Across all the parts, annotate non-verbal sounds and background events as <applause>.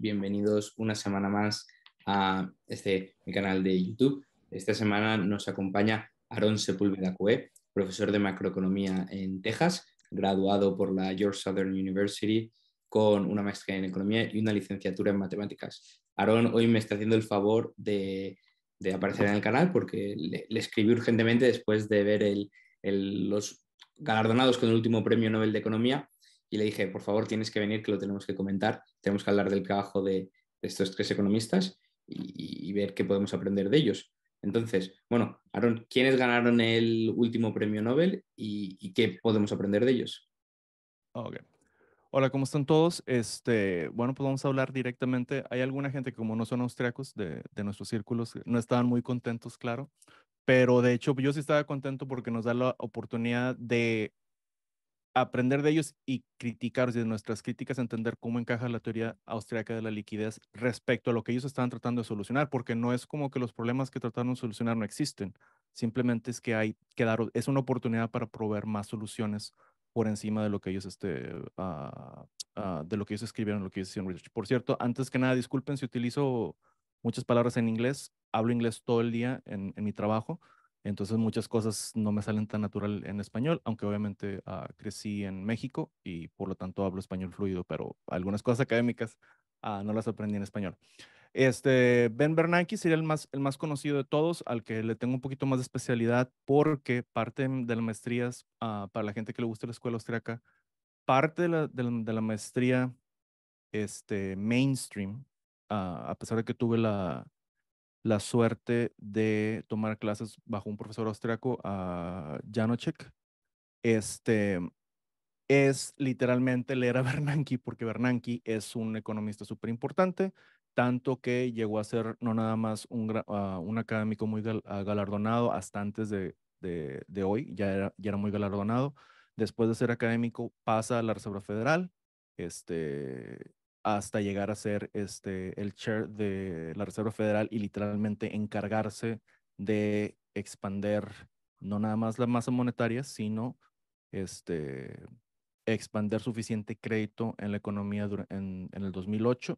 bienvenidos una semana más a este canal de YouTube. Esta semana nos acompaña Aaron Sepúlveda Cue, profesor de macroeconomía en Texas, graduado por la George Southern University con una maestría en economía y una licenciatura en matemáticas. Aaron hoy me está haciendo el favor de, aparecer en el canal porque le, escribí urgentemente después de ver los galardonados con el último premio Nobel de Economía y le dije, por favor, tienes que venir, que lo tenemos que comentar, tenemos que hablar del trabajo de, estos tres economistas y, ver qué podemos aprender de ellos. Entonces, bueno, Aaron, ¿quiénes ganaron el último premio Nobel y, qué podemos aprender de ellos? Hola, ¿cómo están todos? Este, bueno, pues vamos a hablar directamente. Hay alguna gente como no son austriacos de, de nuestros círculos, no estaban muy contentos, claro, pero de hecho yo sí estaba contento porque nos da la oportunidad de aprender de ellos y criticar de nuestras críticas, entender cómo encaja la teoría austriaca de la liquidez respecto a lo que ellos estaban tratando de solucionar, porque no es como que los problemas que trataron de solucionar no existen, simplemente es que hay que dar, es una oportunidad para proveer más soluciones por encima de lo que ellos, este, ah, ah, de lo que ellos escribieron, lo que hicieron research. Por cierto, antes que nada, disculpen si utilizo muchas palabras en inglés, hablo inglés todo el día en mi trabajo, entonces muchas cosas no me salen tan natural en español, aunque obviamente ah, crecí en México y por lo tanto hablo español fluido, pero algunas cosas académicas ah, no las aprendí en español. Este, ben Bernanke sería el más, el más conocido de todos, al que le tengo un poquito más de especialidad porque parte de las maestrías, ah, para la gente que le gusta la escuela austriaca, parte de la, de la, maestría este, mainstream, a pesar de que tuve la, la suerte de tomar clases bajo un profesor austriaco, a Janochek Este, es literalmente leer a <laughs> Bernanke, porque Bernanke es un economista súper importante, tanto que llegó a ser no nada más un, ah, un académico muy ah, galardonado hasta antes de, hoy, ya era, ya era muy galardonado. Después de ser académico, pasa a la Reserva Federal, este, hasta llegar a ser este, el chair de la Reserva Federal y literalmente encargarse de expander no nada más la masa monetaria, sino este, expander suficiente crédito en la economía en, el 2008.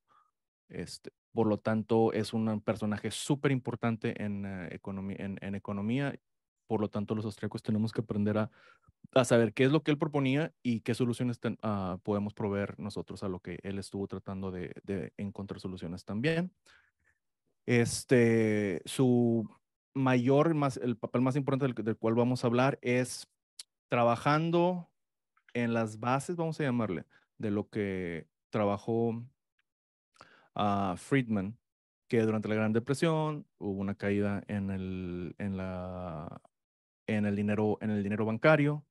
Este, por lo tanto, es un personaje súper importante en, eh, economía, en, economía. Por lo tanto, los austríacos tenemos que aprender a a saber qué es lo que él proponía y qué soluciones ah, podemos proveer nosotros a lo que él estuvo tratando de, encontrar soluciones también. Este, su mayor, más, el papel más importante del, del cual vamos a hablar es trabajando en las bases, vamos a llamarle, de lo que trabajó ah, Friedman, que durante la Gran Depresión hubo una caída en, el, en la en el dinero, en el dinero bancario.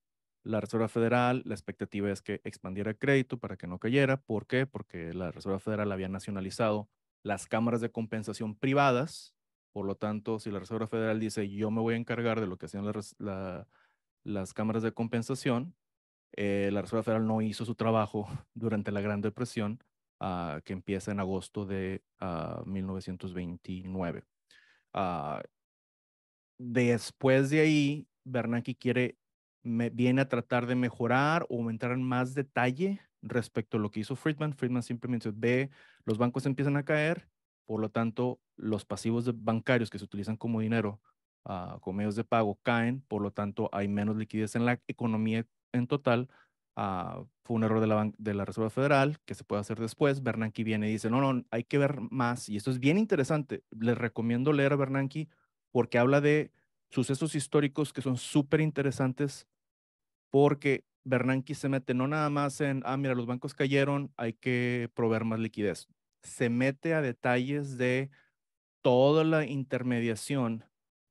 La Reserva Federal, la expectativa es que expandiera el crédito para que no cayera. ¿Por qué? Porque la Reserva Federal había nacionalizado las cámaras de compensación privadas. Por lo tanto, si la Reserva Federal dice, yo me voy a encargar de lo que hacían las cámaras de compensación, eh, la Reserva Federal no hizo su trabajo <laughs> durante la Gran Depresión, ah, que empieza en agosto de 1929. Uh, ah, Después de ahí, Bernanke quiere, viene a tratar de mejorar o aumentar en más detalle respecto a lo que hizo Friedman. Friedman simplemente ve, los bancos empiezan a caer, por lo tanto, los pasivos bancarios que se utilizan como dinero, ah, como medios de pago, caen, por lo tanto, hay menos liquidez en la economía en total. Ah, fue un error de la, de la Reserva Federal, que se puede hacer después. Bernanke viene y dice, no, no, hay que ver más. Y esto es bien interesante. Les recomiendo leer a Bernanke porque habla de sucesos históricos que son súper interesantes porque Bernanke se mete no nada más en, ah, mira, los bancos cayeron, hay que proveer más liquidez. Se mete a detalles de toda la intermediación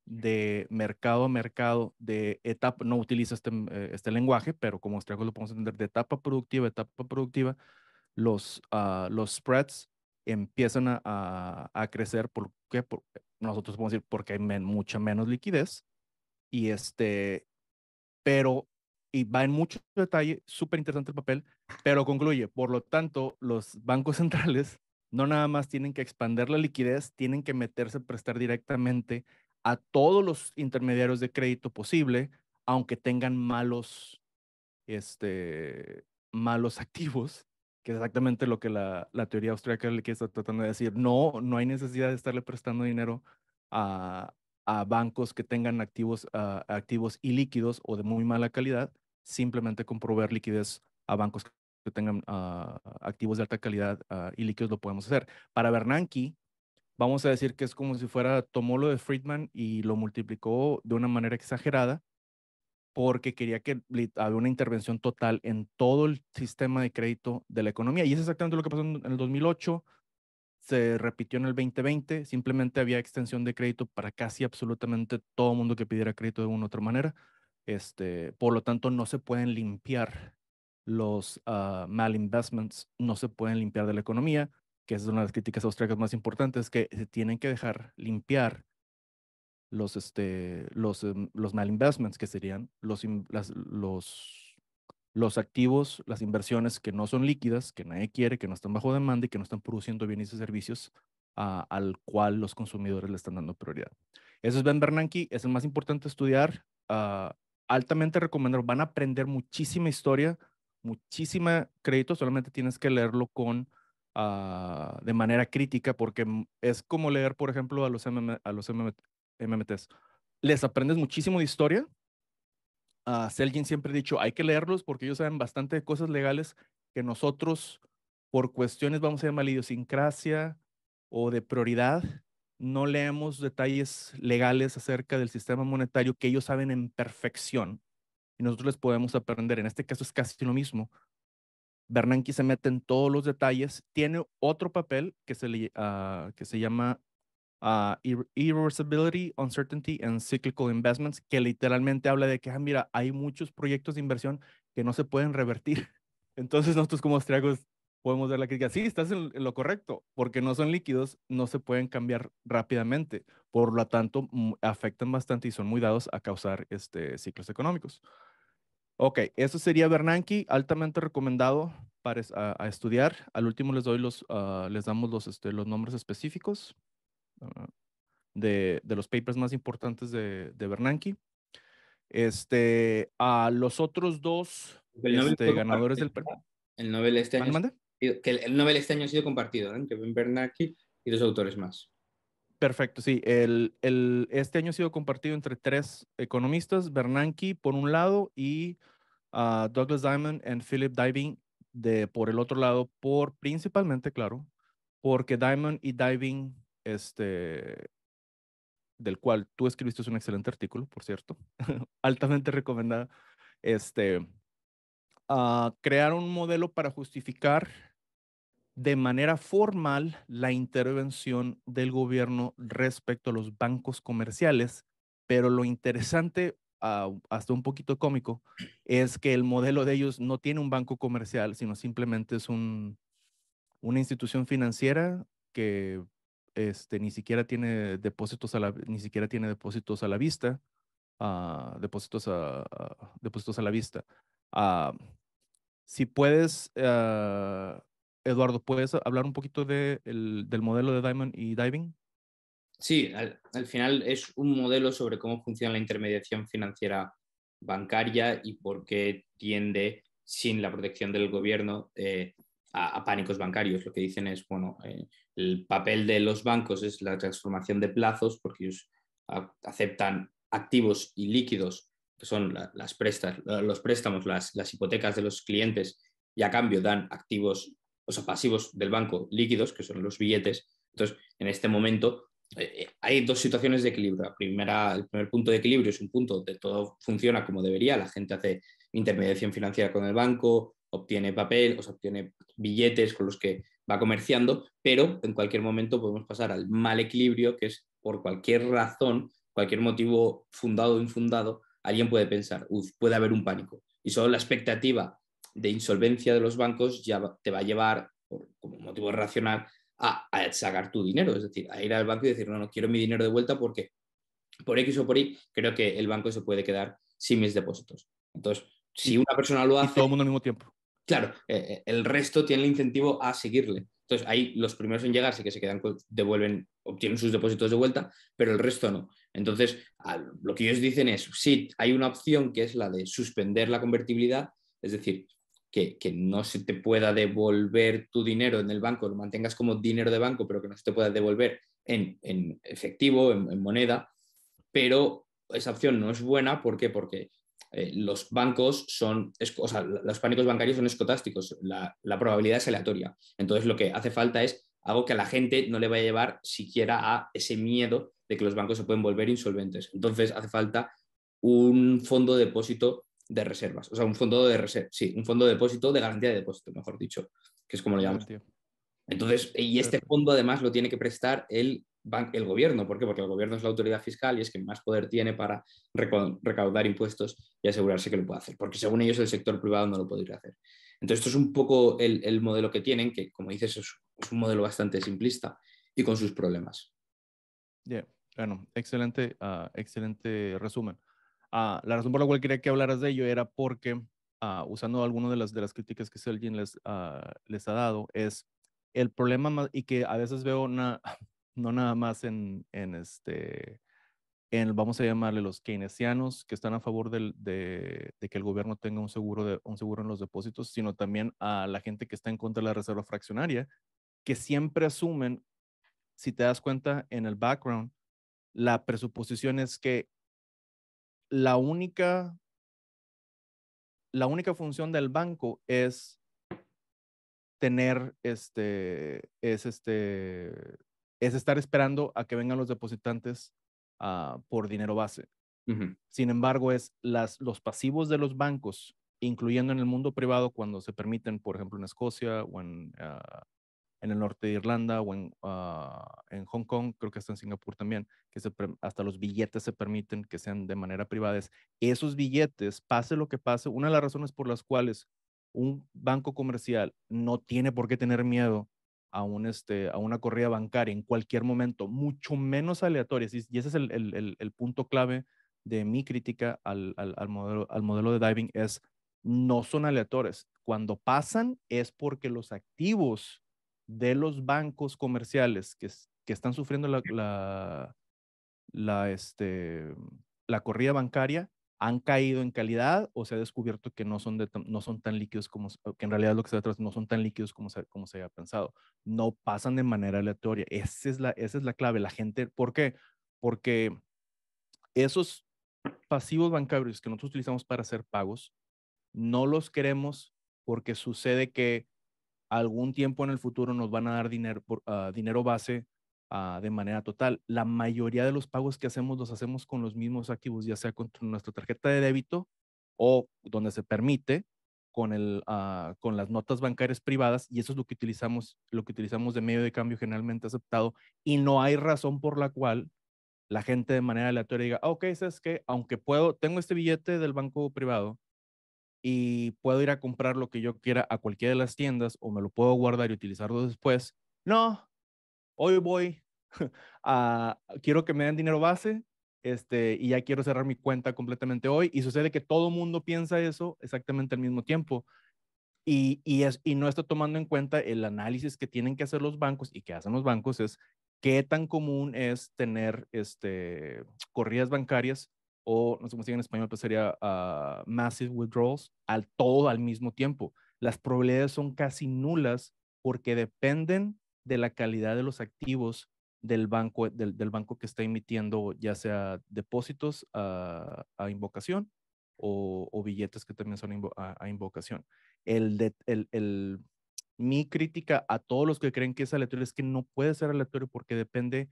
de mercado a mercado, de etapa, no utiliza este, eh, este lenguaje, pero como austriacos lo podemos entender, de etapa productiva, etapa productiva, los, ah, los spreads empiezan a, a, crecer. ¿Por qué? Por, nosotros podemos decir porque hay mucha menos liquidez y este, pero, y va en mucho detalle, súper interesante el papel, pero concluye, por lo tanto, los bancos <laughs> centrales no nada más tienen que expander la liquidez, tienen que meterse a prestar directamente a todos los intermediarios de crédito posible, aunque tengan malos, este, malos <laughs> activos, que es exactamente lo que la, teoría austríaca le está tratando de decir. No, no hay necesidad de estarle prestando dinero a, bancos que tengan activos, activos ilíquidos o de muy mala calidad, simplemente comprobar liquidez a bancos que tengan ah, activos de alta calidad ah, y líquidos lo podemos hacer. Para Bernanke, vamos a decir que es como si fuera, tomó lo de Friedman y lo multiplicó de una manera exagerada porque quería que había una intervención total en todo el sistema de crédito de la economía. Y es exactamente lo que pasó en el 2008, se repitió en el 2020, simplemente había extensión de crédito para casi absolutamente todo mundo que pidiera crédito de una u otra manera. Este, por lo tanto, no se pueden limpiar los ah, mal malinvestments, no se pueden limpiar de la economía, que es una de las críticas austríacas más importantes, que se tienen que dejar limpiar los, este, los, em, los malinvestments, que serían los, los, los activos, las inversiones que no son líquidas, que nadie quiere, que no están bajo demanda y que no están produciendo bienes y servicios ah, al cual los consumidores le están dando prioridad. Eso es Ben Bernanke, es el más importante estudiar, ah, altamente recomendado, van a aprender muchísima historia, muchísima crédito, solamente tienes que leerlo con... Ah, de manera crítica, porque mm, es como leer, por ejemplo, a los, MMT. a los MMTs. Les aprendes muchísimo de historia. A ah, Selgin siempre ha dicho, hay que leerlos porque ellos saben bastante de cosas legales que nosotros, por cuestiones, vamos a llamar idiosincrasia o de prioridad, no leemos detalles legales acerca del sistema monetario que ellos saben en perfección y nosotros les podemos aprender. En este caso es casi lo mismo. Bernanke se mete en todos los detalles, tiene otro papel que se, le, ah, que se llama Ah, irreversibility, Uncertainty and Cyclical Investments, que literalmente habla de que, ah, mira, hay muchos proyectos de inversión que no se pueden revertir. <laughs> Entonces nosotros como austriacos podemos dar la crítica, sí, estás en lo correcto, porque no son líquidos, no se pueden cambiar rápidamente, por lo tanto afectan bastante y son muy dados a causar este, ciclos económicos. Ok, eso sería Bernanke, altamente recomendado para a, estudiar. Al último les doy los, ah, les damos los, este, los nombres específicos. Ah, de, de, los papers más importantes de, de Bernanke. Este, a los otros dos pues este, ganadores del premio. El Nobel este año. Que el Nobel este año ha sido compartido entre Bernanke y dos autores más. Perfecto, sí. El, el, este año ha sido compartido entre tres economistas, Bernanke por un lado y ah, Douglas Diamond y Philip Diving de, por el otro lado, por principalmente, claro, porque Diamond y Diving este, del cual tú escribiste un excelente artículo, por cierto, <laughs> altamente recomendado, este, ah, crear un modelo para justificar de manera formal la intervención del gobierno respecto a los bancos comerciales, pero lo interesante, ah, hasta un poquito cómico, es que el modelo de ellos no tiene un banco comercial, sino simplemente es un, una institución financiera que este, ni siquiera tiene depósitos a la, ni siquiera tiene depósitos a la vista, ah, depósitos, a, depósitos a la vista. Ah, si puedes, ah, Eduardo, ¿puedes hablar un poquito del modelo de Diamond y Diving? Sí, al, final es un modelo sobre cómo funciona la intermediación financiera bancaria y por qué tiende, sin la protección del gobierno, eh, a, pánicos bancarios. Lo que dicen es, bueno, eh, el papel de los bancos es la transformación de plazos, porque ellos aceptan activos y líquidos, que son las prestas, los préstamos, las, hipotecas de los clientes, y a cambio dan activos, o sea, pasivos del banco líquidos, que son los billetes. Entonces, en este momento eh, eh, hay dos situaciones de equilibrio. primera, el primer punto de equilibrio es un punto de todo funciona como debería, la gente hace intermediación financiera con el banco, obtiene papel, o obtiene billetes con los que va comerciando, pero en cualquier momento podemos pasar al mal equilibrio, que es por cualquier razón, cualquier motivo fundado o infundado, alguien puede pensar, puede haber un pánico. Y solo la expectativa de insolvencia de los bancos ya te va a llevar, como motivo racional, a, a, sacar tu dinero, es decir, a ir al banco y decir, no, no quiero mi dinero de vuelta porque por X o por Y creo que el banco se puede quedar sin mis depósitos. Entonces, si una persona lo hace... Y todo el mundo al mismo tiempo claro, eh, eh, el resto tiene el incentivo a seguirle. Entonces, ahí los primeros en llegar sí que se quedan, devuelven, obtienen sus depósitos de vuelta, pero el resto no. Entonces, lo que ellos dicen es, sí, hay una opción que es la de suspender la convertibilidad, es decir, que, no se te pueda devolver tu dinero en el banco, lo mantengas como dinero de banco, pero que no se te pueda devolver en, efectivo, en, en moneda, pero esa opción no es buena, ¿por qué? Porque eh, los bancos son, o sea, los pánicos bancarios son escotásticos, la, probabilidad es aleatoria. Entonces lo que hace falta es algo que a la gente no le vaya a llevar siquiera a ese miedo de que los bancos se pueden volver insolventes. Entonces hace falta un fondo de depósito de reservas, o sea, un fondo de reserva, sí, un fondo de depósito de garantía de depósito, mejor dicho, que es como lo llamamos. Entonces, y este fondo además lo tiene que prestar el el gobierno. ¿Por qué? Porque el gobierno es la autoridad fiscal y es quien más poder tiene para recaudar impuestos y asegurarse que lo puede hacer, porque según ellos el sector privado no lo podría hacer. Entonces, esto es un poco el, modelo que tienen, que como dices, es, un modelo bastante simplista y con sus problemas. Bueno, excelente, ah, excelente resumen. Ah, la razón por la cual quería que hablaras de ello era porque, ah, usando algunas de las, de las críticas que Selgin les, les ha dado, es el problema más, y que a veces veo una, no nada más en, este, en, vamos a llamarle los keynesianos que están a favor de, de, que el gobierno tenga un seguro, de, un seguro en los depósitos, sino también a la gente que está en contra de la reserva fraccionaria, que siempre asumen, si te das cuenta en el background, la presuposición es que la única, la única función del banco es tener este, es este, es estar esperando a que vengan los depositantes ah, por dinero base. Sin embargo, es las, los pasivos de los bancos, incluyendo en el mundo privado cuando se permiten, por ejemplo, en Escocia o en, ah, el norte de Irlanda o en, ah, Hong Kong, creo que está en Singapur también, que hasta los billetes se permiten que sean de manera privada. esos billetes, pase lo que pase, una de las razones por las cuales un banco comercial no tiene por qué tener miedo este, a, una corrida bancaria en cualquier momento, mucho menos aleatorias. Y, ese es el, punto clave de mi crítica al, modelo, al modelo de diving, es no son aleatorias. Cuando pasan es porque los activos de los bancos comerciales que, están sufriendo la, la, la este, corrida bancaria han caído en calidad o se ha descubierto que no son, no son tan líquidos como, que en realidad lo que se atrás no son tan líquidos como se, como se había pensado. No pasan de manera aleatoria. Esa es la, esa es la clave. La gente, ¿por qué? Porque esos pasivos bancarios que nosotros utilizamos para hacer pagos, no los queremos porque sucede que algún tiempo en el futuro nos van a dar dinero, uh, dinero base Ah, de manera total. La mayoría de los pagos que hacemos los hacemos con los mismos activos, ya sea con nuestra tarjeta de débito o donde se permite con, el, ah, con las notas bancarias privadas y eso es lo que utilizamos, lo que utilizamos de medio de cambio generalmente aceptado y no hay razón por la cual la gente de manera aleatoria diga, ok, es que aunque puedo, tengo este billete del banco privado y puedo ir a comprar lo que yo quiera a cualquiera de las tiendas o me lo puedo guardar y utilizarlo después. No, hoy voy <laughs> a, quiero que me den dinero base, este, y ya quiero cerrar mi cuenta completamente hoy. Y sucede que todo mundo piensa eso exactamente al mismo tiempo. Y, y, es, y no está tomando en cuenta el análisis que tienen que hacer los bancos y que hacen los bancos es qué tan común es tener este, corridas bancarias o, no sé cómo se dice en español, pero pues sería ah, massive withdrawals al todo al mismo tiempo. Las probabilidades son casi nulas porque dependen de la calidad de los activos del banco, del, banco que está emitiendo ya sea depósitos a, invocación o, billetes que también son a, invocación. El, mi crítica a todos los que creen que es aleatorio es que no puede ser aleatorio porque depende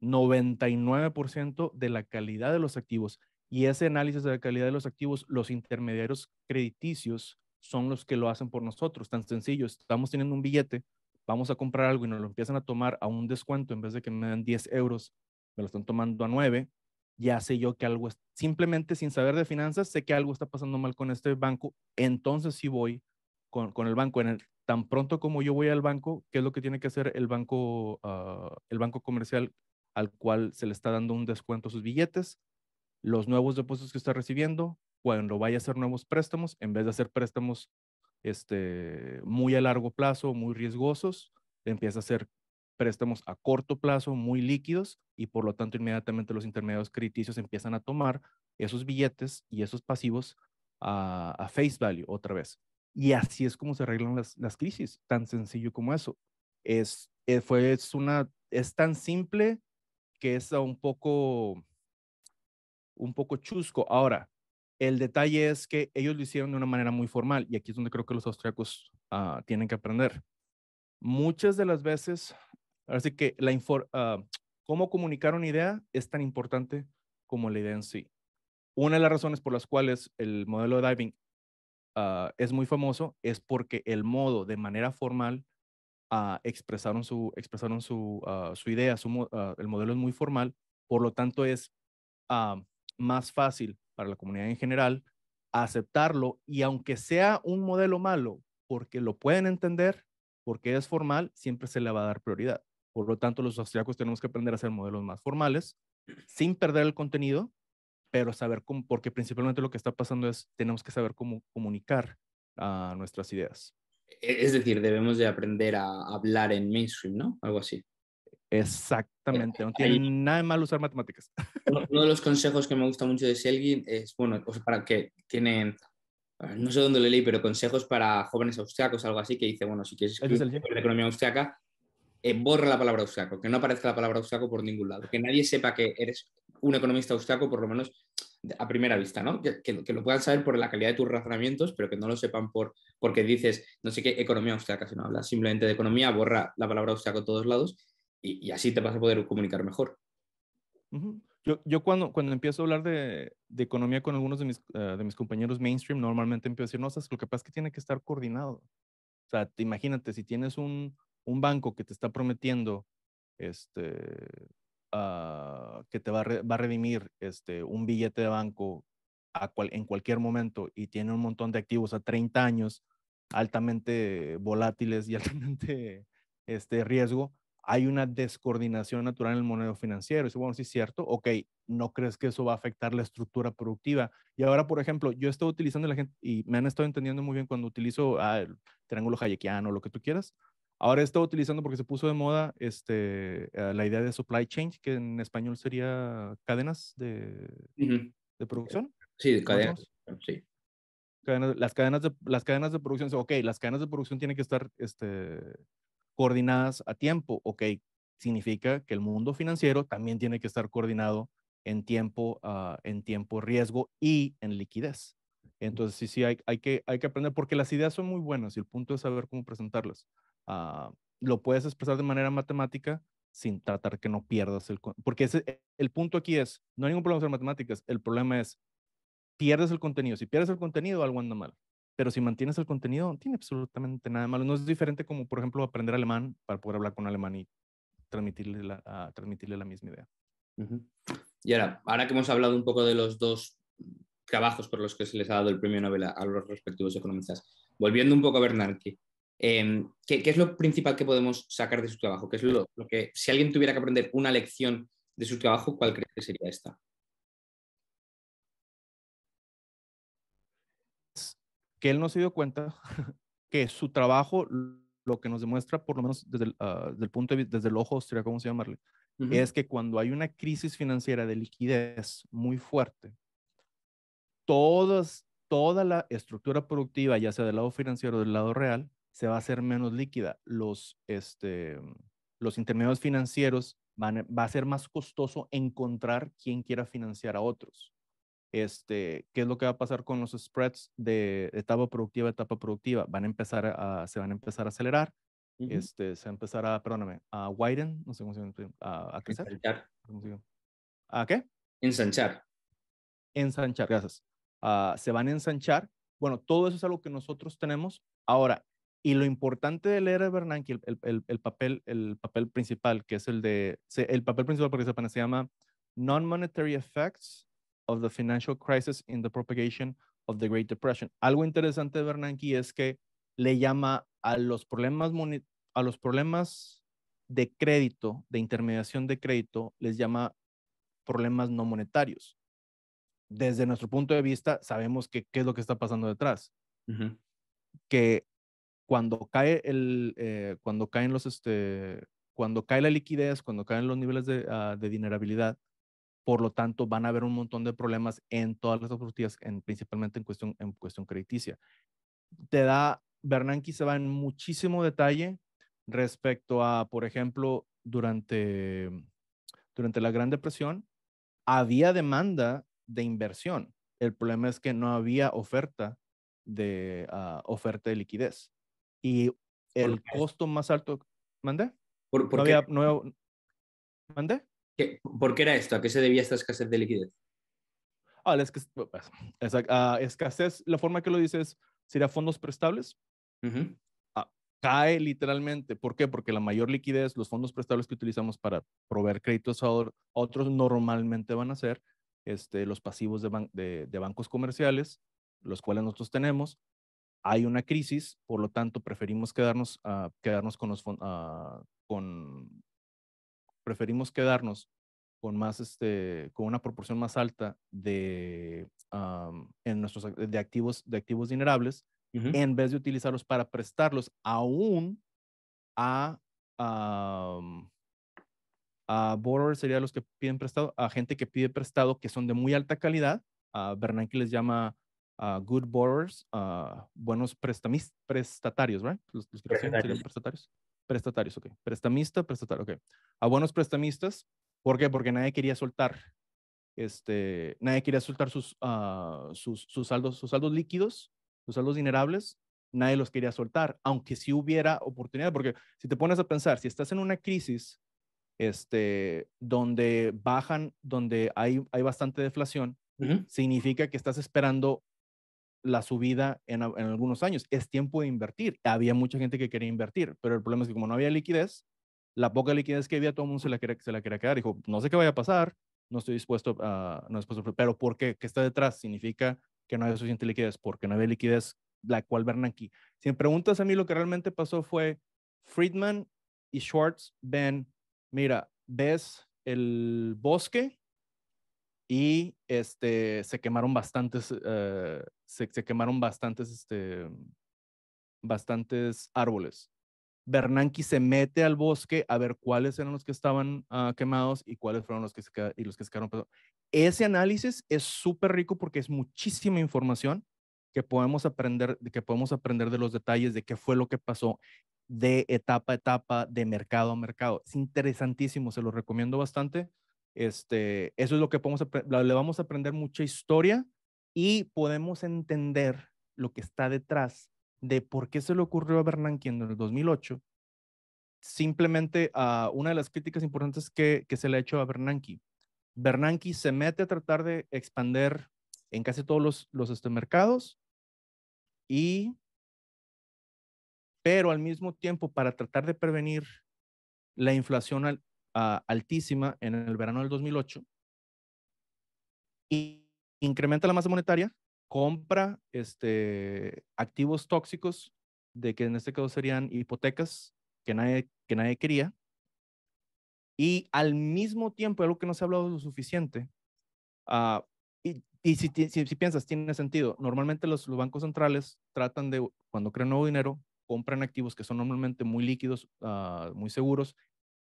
99% de la calidad de los activos. Y ese análisis de la calidad de los activos, los intermediarios crediticios son los que lo hacen por nosotros. Tan sencillo, estamos teniendo un billete, vamos a comprar algo y nos lo empiezan a tomar a un descuento en vez de que me den 10 euros, me lo están tomando a 9, ya sé yo que algo, simplemente sin saber de finanzas, sé que algo está pasando mal con este banco, entonces si voy con, el banco. En tan pronto como yo voy al banco, ¿qué es lo que tiene que hacer el banco, ah, el banco comercial al cual se le está dando un descuento a sus billetes? Los nuevos depósitos que está recibiendo, cuando vaya a hacer nuevos préstamos, en vez de hacer préstamos este, muy a largo plazo, muy riesgosos, empieza a hacer préstamos a corto plazo, muy líquidos, y por lo tanto inmediatamente los intermediarios crediticios empiezan a tomar esos billetes y esos pasivos a, face value otra vez. Y así es como se arreglan las, crisis, tan sencillo como eso. Es, eh, fue, es, una, es tan simple que es un poco, un poco chusco. Ahora, el detalle es que ellos lo hicieron de una manera muy formal y aquí es donde creo que los austríacos ah, tienen que aprender. Muchas de las veces, así que la ah, cómo comunicar una idea es tan importante como la idea en sí. Una de las razones por las cuales el modelo de diving ah, es muy famoso es porque el modo de manera formal expresaron su, expresaron su, idea, el modelo es muy formal, por lo tanto es más fácil para la comunidad en general, aceptarlo y aunque sea un modelo malo, porque lo pueden entender, porque es formal, siempre se le va a dar prioridad. Por lo tanto, los austriacos tenemos que aprender a hacer modelos más formales, sin perder el contenido, pero saber cómo, porque principalmente lo que está pasando es, tenemos que saber cómo comunicar a nuestras ideas. E-, es decir, debemos de aprender a hablar en mainstream, ¿no? Algo así. Exactamente, no tiene nada de mal usar matemáticas. <laughs> Uno de los consejos que me gusta mucho de Selgin es, bueno, para que tienen, ah, no sé dónde lo leí, pero consejos para jóvenes austriacos, algo así, que dice, bueno, si quieres economía austriaca, eh, borra la palabra austriaco, que no aparezca la palabra austriaco por ningún lado, que nadie sepa que eres un economista austriaco, por lo menos a primera vista, ¿no? Que, lo puedan saber por la calidad de tus razonamientos, pero que no lo sepan por, porque dices, no sé qué, economía austriaca, si no hablas simplemente de economía, borra la palabra austriaco en todos lados y, así te vas a poder comunicar mejor. Yo, yo cuando, cuando empiezo a hablar de, de economía con algunos de mis, eh, de mis compañeros mainstream, normalmente empiezo a decir, no, sabes, lo que pasa es que tiene que estar coordinado. O sea, te, imagínate, si tienes un, un banco que te está prometiendo este, ah, que te va a, va a, redimir este, un billete de banco a cual, en cualquier momento y tiene un montón de activos a 30 años altamente volátiles y <laughs> altamente este riesgo, hay una descoordinación natural en el modelo financiero. Dice, bueno, sí es cierto, ok, no crees que eso va a afectar la estructura productiva. Y ahora, por ejemplo, yo estoy utilizando la gente, y me han estado entendiendo muy bien cuando utilizo ah, el triángulo hayekiano, lo que tú quieras. Ahora he estado utilizando porque se puso de moda este, eh, la idea de supply chain, que en español sería cadenas de, de producción. Sí, cadenas. Sí. las, cadenas de, las cadenas de producción, ok, las cadenas de producción tienen que estar este, coordinadas a tiempo. Ok, significa que el mundo financiero también tiene que estar coordinado en tiempo, ah, en tiempo riesgo y en liquidez. Entonces, sí, sí, hay, que, hay que aprender porque las ideas son muy buenas y el punto es saber cómo presentarlas. Ah, lo puedes expresar de manera matemática sin tratar que no pierdas el... Porque e, el punto aquí es, no hay ningún problema hacer matemáticas, el problema es, pierdes el contenido. Si pierdes el contenido, algo anda mal pero si mantienes el contenido, no tiene absolutamente nada malo. No es diferente como, por ejemplo, aprender alemán para poder hablar con alemán y transmitirle la, ah, transmitirle la misma idea. Y ahora, ahora que hemos hablado un poco de los dos trabajos por los que se les ha dado el premio Nobel a los respectivos economistas, volviendo un poco a Bernanke, em, ¿qué, ¿qué, es lo principal que podemos sacar de su trabajo? ¿Qué es lo, lo, que, si alguien tuviera que aprender una lección de su trabajo, cuál crees que sería esta? que él no se dio cuenta <laughs> que su trabajo, lo que nos demuestra, por lo menos desde el, ah, punto de vista, desde el ojo, sería como se llamarle, es que cuando hay una crisis financiera de liquidez muy fuerte, todas, toda la estructura productiva, ya sea del lado financiero o del lado real, se va a hacer menos líquida. Los, este, los intermedios financieros van, va a ser más costoso encontrar quien quiera financiar a otros este, qué es lo que va a pasar con los spreads de etapa productiva a etapa productiva. Van a empezar a, se van a empezar a acelerar, este, se va a empezar a, perdóname, a widen, no sé cómo se llama, este, a, a crecer. ¿A qué? Ensanchar. Ensanchar, gracias. Ah, se van a ensanchar. Bueno, todo eso es algo que nosotros tenemos. Ahora, y lo importante de leer Bernanke, el, el, papel, el papel principal, que es el de, el papel principal, porque se llama Non-Monetary Effects of the Financial Crisis in the Propagation of the Great Depression. Algo interesante de Bernanke es que le llama a los problemas, a los problemas de crédito, de intermediación de crédito, les llama problemas no monetarios. Desde nuestro punto de vista, sabemos que qué es lo que está pasando detrás. Que cuando cae el, eh, cuando caen los, este, cuando cae la liquidez, cuando caen los niveles de, ah, de dinerabilidad, por lo tanto, van a haber un montón de problemas en todas las oportunidades en, principalmente en cuestión, en cuestión crediticia. Te da, Bernanke se va en muchísimo detalle respecto a, por ejemplo, durante, durante la Gran Depresión, había demanda de inversión. El problema es que no había oferta de, ah, oferta de liquidez. Y el costo más alto, ¿mandé? ¿Por, por no, ¿Mandé? ¿Por qué era esto? ¿A qué se debía esta escasez de liquidez? Ah, la escasez, pues, pues, esa, ah, escasez, la forma que lo dices sería fondos prestables. Ah, cae literalmente. ¿Por qué? Porque la mayor liquidez, los fondos prestables que utilizamos para proveer créditos a otros normalmente van a ser este, los pasivos de, de, de bancos comerciales, los cuales nosotros tenemos. Hay una crisis, por lo tanto, preferimos quedarnos, ah, quedarnos con, los con, preferimos quedarnos con más, este, con una proporción más alta de, en nuestros, de activos, de activos dinerables, en vez de utilizarlos para prestarlos aún a, a borrowers, sería los que piden prestado, a gente que pide prestado que son de muy alta calidad, a Bernanke les llama a good borrowers, a buenos prestatarios, ¿verdad? Los, que prestatarios. prestatarios prestatarios, ok. Prestamista, prestatario, ok. A buenos prestamistas, ¿por qué? Porque nadie quería soltar, este, nadie quería soltar sus, ah, sus, sus, saldos, sus saldos líquidos, sus saldos dinerables, nadie los quería soltar, aunque sí hubiera oportunidad, porque si te pones a pensar, si estás en una crisis, este, donde bajan, donde hay, hay bastante deflación, significa que estás esperando la subida en, algunos años. Es tiempo de invertir. Había mucha gente que quería invertir, pero el problema es que como no había liquidez, la poca liquidez que había, todo el mundo se la quería, se la quería quedar. Dijo, no sé qué vaya a pasar, no estoy dispuesto, a, no dispuesto, pero ¿por qué? ¿Qué está detrás? Significa que no había suficiente liquidez, porque no había liquidez, la cual Bernanke. aquí. Si me preguntas a mí, lo que realmente pasó fue Friedman y Schwartz ven, mira, ves el bosque y este, se quemaron bastantes eh, se, quemaron bastantes, este, bastantes árboles. Bernanke se mete al bosque a ver cuáles eran los que estaban ah, quemados y cuáles fueron los que se, los que quedaron. Ese análisis es súper rico porque es muchísima información que podemos aprender, que podemos aprender de los detalles de qué fue lo que pasó de etapa a etapa, de mercado a mercado. Es interesantísimo, se lo recomiendo bastante. Este, eso es lo que podemos le vamos a aprender mucha historia y podemos entender lo que está detrás de por qué se le ocurrió a Bernanke en el 2008. Simplemente a ah, una de las críticas importantes que, se le ha hecho a Bernanke. Bernanke se mete a tratar de expander en casi todos los, los este, mercados y pero al mismo tiempo para tratar de prevenir la inflación ah, altísima en el verano del 2008 y incrementa la masa monetaria, compra este, activos tóxicos, de que en este caso serían hipotecas que nadie, que nadie quería, y al mismo tiempo, algo que no se ha hablado lo suficiente, ah, y, si, si, piensas, tiene sentido, normalmente los, los, bancos centrales tratan de, cuando crean nuevo dinero, compran activos que son normalmente muy líquidos, ah, muy seguros.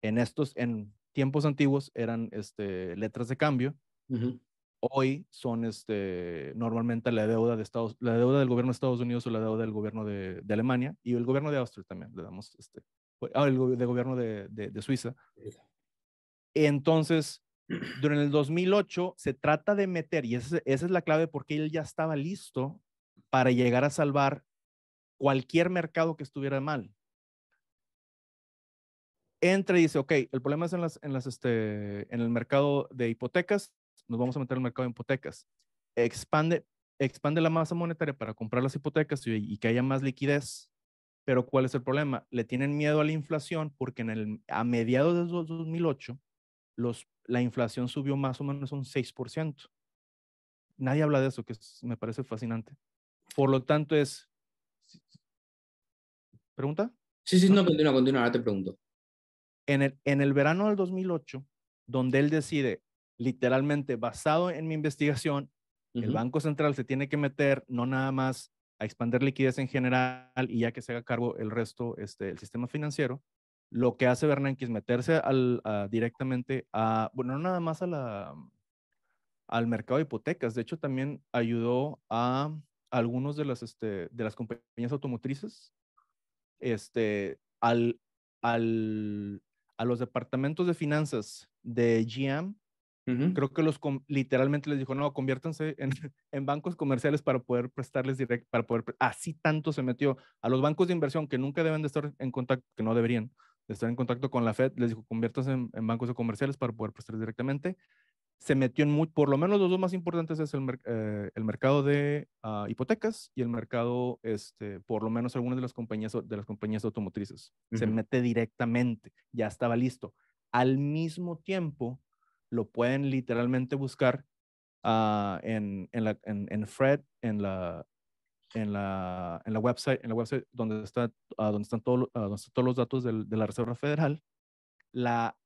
En estos, en tiempos antiguos, eran este, letras de cambio. Uh hoy son este, normalmente la deuda, de Estados, la deuda del gobierno de Estados Unidos o la deuda del gobierno de, Alemania y el gobierno de Austria también, le damos este, ah, el gobierno de, Suiza. Entonces, durante el 2008 se trata de meter, y esa, es la clave porque él ya estaba listo para llegar a salvar cualquier mercado que estuviera mal. Entra y dice, ok, el problema es en, las, en, las, este, en el mercado de hipotecas nos vamos a meter al mercado de hipotecas. Expande, expande la masa monetaria para comprar las hipotecas y, que haya más liquidez. Pero ¿cuál es el problema? Le tienen miedo a la inflación porque en el, a mediados de 2008 los, la inflación subió más o menos un 6%. Nadie habla de eso, que me parece fascinante. Por lo tanto, es... ¿Pregunta? Sí, sí, no, continúa, continúa, ahora te pregunto. En el, en el verano del 2008, donde él decide, literalmente basado en mi investigación, el Banco Central se tiene que meter no nada más a expandir liquidez en general y ya que se haga cargo el resto, este, el sistema financiero, lo que hace Bernanke es meterse directamente a, bueno, no nada más a la, al mercado de hipotecas, de hecho también ayudó a algunos de las, este, de las compañías automotrices este, al, a los departamentos de finanzas de GM Creo que los literalmente les dijo, no, conviértanse en, <laughs> bancos comerciales para poder prestarles direct para poder, así tanto se metió a los bancos de inversión que nunca deben de estar en contacto, que no deberían de estar en contacto con la Fed, les dijo, conviértanse en, bancos comerciales para poder prestarles directamente. Se metió en muy, por lo menos los dos más importantes es el, eh, el mercado de ah, hipotecas y el mercado, este, por lo menos algunas de las compañías, de las compañías automotrices. Se mete directamente, ya estaba listo. Al mismo tiempo, lo pueden literalmente buscar ah, en, en, la, en, en Fred, en la, en la, en la website, en la website donde, está, ah, donde, están todos ah, donde están todos los datos de la Reserva Federal, la,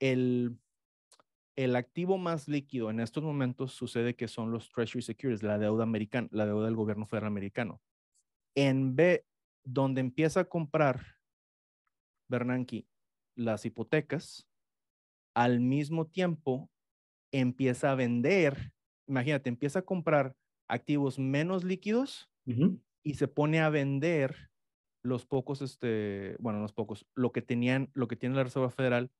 el, el activo más líquido en estos momentos sucede que son los Treasury Securities, la deuda americana, la deuda del gobierno federal americano. En B, donde empieza a comprar Bernanke las hipotecas, al mismo tiempo empieza a vender, imagínate, empieza a comprar activos menos líquidos y se pone a vender los pocos, este, bueno, los pocos, lo que tenían, lo que tiene la Reserva Federal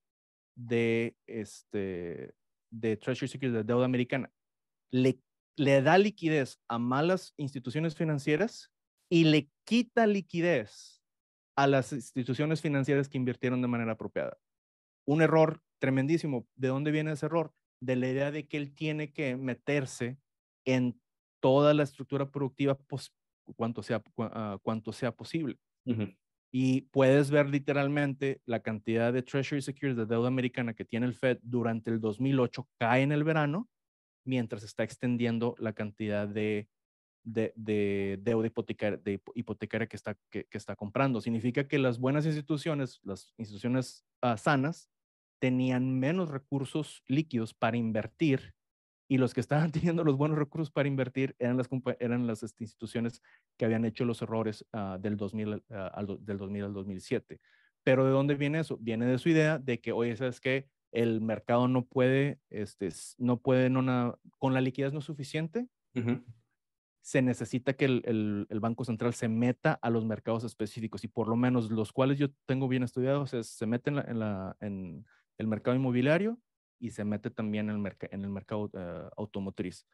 de, este, de Treasury Securities, de deuda americana. Le, le da liquidez a malas instituciones financieras y le quita liquidez a las instituciones financieras que invirtieron de manera apropiada. Un error tremendísimo. ¿De dónde viene ese error? De la idea de que él tiene que meterse en toda la estructura productiva pues, cuanto, sea, ah, cuanto sea posible. Y puedes ver literalmente la cantidad de Treasury Securities de deuda americana que tiene el Fed durante el 2008 cae en el verano, mientras está extendiendo la cantidad de, de, de deuda hipotecaria, que, está, que, está comprando. Significa que las buenas instituciones, las instituciones ah, sanas, tenían menos recursos líquidos para invertir y los que estaban <laughs> teniendo los buenos recursos para invertir eran las, eran las este, instituciones que habían hecho los errores ah, del, 2000, al, ah, del 2000 al 2007. Pero ¿de dónde viene eso? Viene de su idea de que, hoy ¿sabes que El mercado no puede, este, no puede, con la liquidez no es suficiente. Se necesita que el, el, Banco Central se meta a los mercados específicos y por lo menos los cuales yo tengo bien estudiados, se meten en la, el mercado inmobiliario y se mete también en el, en el mercado eh, automotriz.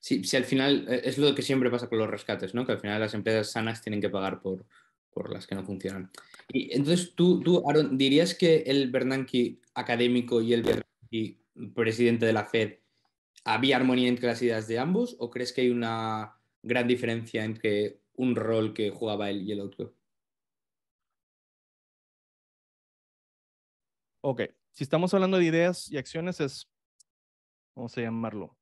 Sí, al final eh, es lo que siempre pasa con los rescates, Que al final las empresas sanas tienen que pagar por, por las que no funcionan. Y entonces tú, tú, Aaron, ¿dirías que el Bernanke académico y el Bernanke presidente de la Fed había armonía entre las ideas de ambos o crees que hay una gran diferencia entre un rol que jugaba él y el otro? Ok, si estamos hablando de ideas y acciones es, vamos a llamarlo,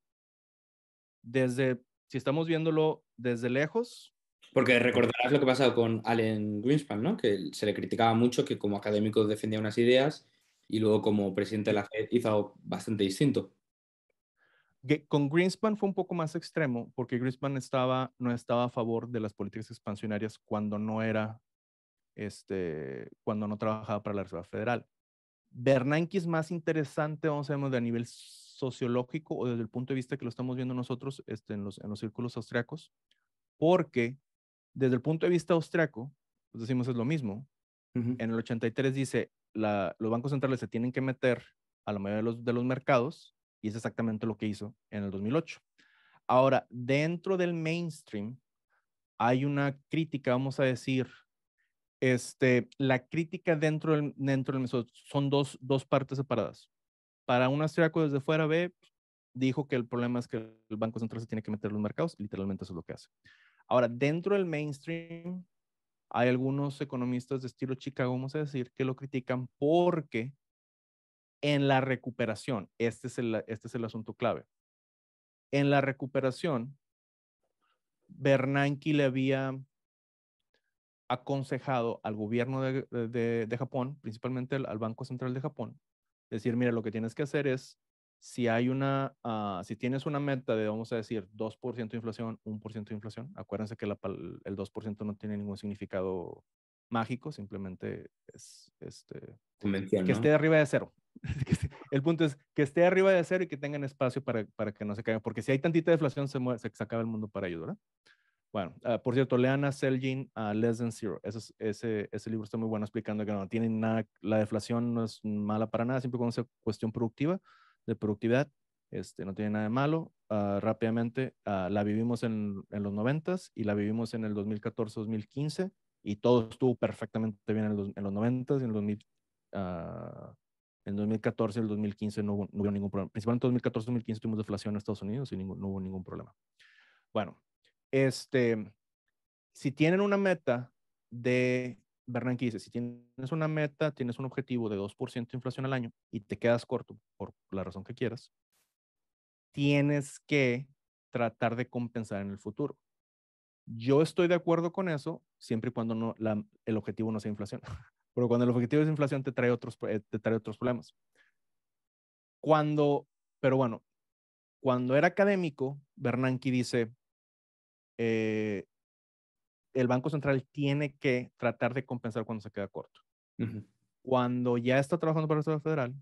desde, si estamos viéndolo desde lejos. Porque recordarás lo que pasó con Alan Greenspan, ¿no? Que se le criticaba mucho que como académico defendía unas ideas y luego como presidente de la FED hizo algo bastante distinto. Con Greenspan fue un poco más extremo porque Greenspan estaba, no estaba a favor de las políticas expansionarias cuando no era, este, cuando no trabajaba para la Reserva Federal. Bernanke es más interesante, vamos a ver, de a nivel sociológico o desde el punto de vista que lo estamos viendo nosotros este, en, los, en los círculos austriacos, porque desde el punto de vista austriaco, pues, decimos es lo mismo. En el 83 dice, la, los bancos centrales se tienen que meter a la mayoría de los, de los mercados y es exactamente lo que hizo en el 2008. Ahora, dentro del mainstream hay una crítica, vamos a decir, este, la crítica dentro del, dentro del son dos, dos partes separadas. Para un austriaco desde fuera ve, dijo que el problema es que el Banco Central se tiene que meter en los mercados, literalmente eso es lo que hace. Ahora, dentro del mainstream, hay algunos economistas de estilo Chicago, vamos a decir, que lo critican porque en la recuperación, este es el, este es el asunto clave, en la recuperación, Bernanke le había aconsejado al gobierno de, de, Japón, principalmente al, Banco Central de Japón, decir, mira, lo que tienes que hacer es, si hay una, ah, si tienes una meta de, vamos a decir, 2% de inflación, 1% de inflación, acuérdense que el 2% no tiene ningún significado mágico, simplemente es, este, que esté arriba de cero. <laughs> el punto es que esté arriba de cero y que tengan espacio para, para que no se caiga porque si hay tantita deflación, se, se, se acaba el mundo para ayudar ¿verdad? Bueno, eh, por cierto, Leana a Selgin Less Than Zero. Ese, ese, ese, libro está muy bueno explicando que no tiene nada, la deflación no es mala para nada, siempre cuando sea cuestión productiva, de productividad, este, no tiene nada de malo. Ah, rápidamente, ah, la vivimos en, en los noventas y la vivimos en el 2014-2015 y todo estuvo perfectamente bien en los, en los 90 ah, y en el en 2014 el 2015 no hubo, ningún problema. Principalmente en 2014-2015 tuvimos deflación en Estados Unidos y no hubo ningún problema. Bueno, este, si tienen una meta de, Bernanke dice, si tienes una meta, tienes un objetivo de 2% de inflación al año y te quedas corto por la razón que quieras, tienes que tratar de compensar en el futuro. Yo estoy de acuerdo con eso, siempre y cuando no, la, el objetivo no sea inflación. <laughs> Pero cuando el objetivo es inflación, te trae otros, eh, te trae otros problemas. Cuando, pero bueno, cuando era académico, Bernanke dice, eh, el Banco Central tiene que tratar de compensar cuando se queda corto. Cuando ya está trabajando para la Reserva Federal,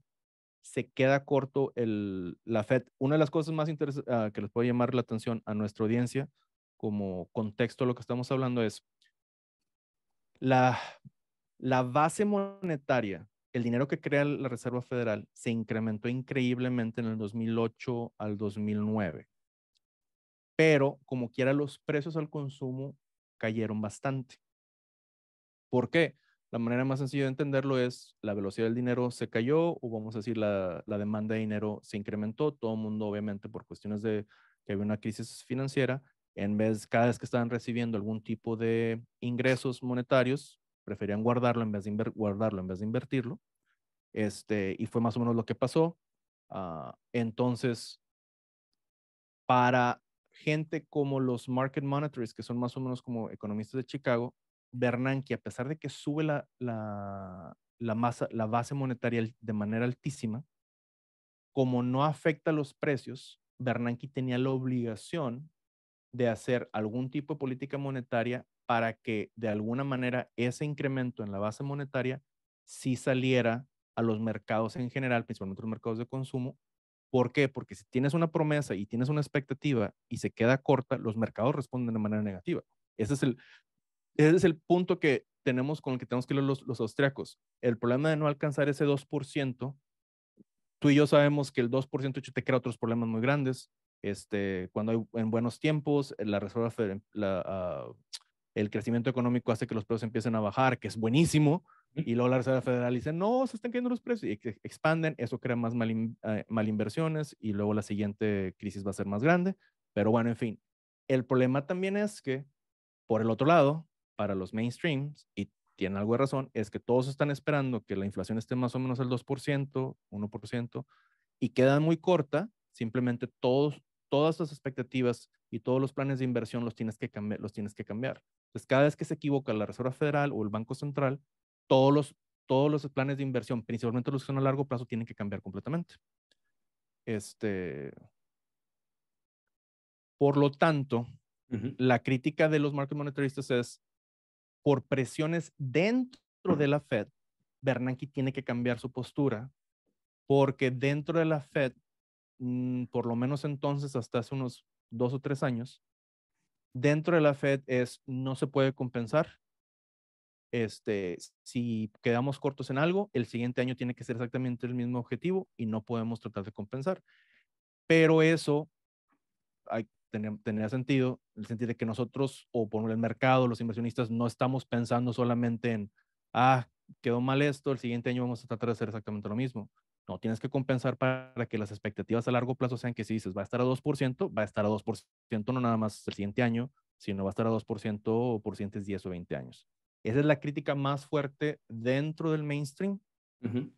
se queda corto el, la Fed. Una de las cosas más interesantes ah, que les puede llamar la atención a nuestra audiencia, como contexto a lo que estamos hablando, es la, la base monetaria, el dinero que crea la Reserva Federal, se incrementó increíblemente en el 2008 al 2009 pero como quiera los precios al consumo cayeron bastante. ¿Por qué? La manera más sencilla de entenderlo es la velocidad del dinero se cayó o vamos a decir la, la demanda de dinero se incrementó. Todo el mundo obviamente por cuestiones de que había una crisis financiera, en vez cada vez que estaban recibiendo algún tipo de ingresos monetarios, preferían guardarlo en vez de guardarlo en vez de invertirlo. Este, y fue más o menos lo que pasó. Ah, entonces, para gente como los market monitors, que son más o menos como economistas de Chicago, Bernanke, a pesar de que sube la, masa, la base monetaria de manera altísima, como no afecta los precios, Bernanke tenía la obligación de hacer algún tipo de política monetaria para que de alguna manera ese incremento en la base monetaria sí saliera a los mercados en general, principalmente los mercados de consumo, ¿Por qué? Porque si tienes una promesa y tienes una expectativa y se queda corta, los mercados responden de manera negativa. Ese es el, es el punto que tenemos con el que tenemos que ir los, los austriacos. El problema de no alcanzar ese 2%, tú y yo sabemos que el 2% te crea otros problemas muy grandes. Este, cuando hay en buenos tiempos, eh, la reserva, ah, el crecimiento económico hace que los precios empiecen a bajar, que es buenísimo, y luego la Reserva Federal dice, no, se están cayendo los precios y expanden, eso crea más mal, eh, malinversiones y luego la siguiente crisis va a ser más grande. Pero bueno, en fin, el problema también es que, por el otro lado, para los mainstreams, y tienen algo de razón, es que todos están esperando que la inflación esté más o menos al 2%, 1%, y queda muy corta, simplemente todos, todas las expectativas y todos los planes de inversión los tienes que, los tienes que cambiar. Entonces, cada vez que se equivoca la Reserva Federal o el Banco Central, todos los, todos los planes de inversión, principalmente los que son a largo plazo, tienen que cambiar completamente. Este, por lo tanto, la crítica de los market monetaristas es, por presiones dentro de la Fed, Bernanke tiene que cambiar su postura, porque dentro de la Fed, mm, por lo menos entonces, hasta hace unos dos o tres años, dentro de la Fed es no se puede compensar, este, si quedamos cortos en algo, el siguiente año tiene que ser exactamente el mismo objetivo y no podemos tratar de compensar. Pero eso hay, tener, sentido, el sentido de que nosotros, o por el mercado, los inversionistas, no estamos pensando solamente en, ah, quedó mal esto, el siguiente año vamos a tratar de hacer exactamente lo mismo. No, tienes que compensar para que las expectativas a largo plazo sean que si dices, va a estar a 2%, va a estar a 2%, no nada más el siguiente año, sino va a estar a 2% por cientos 10 o 20 años. Esa es la crítica más fuerte dentro del mainstream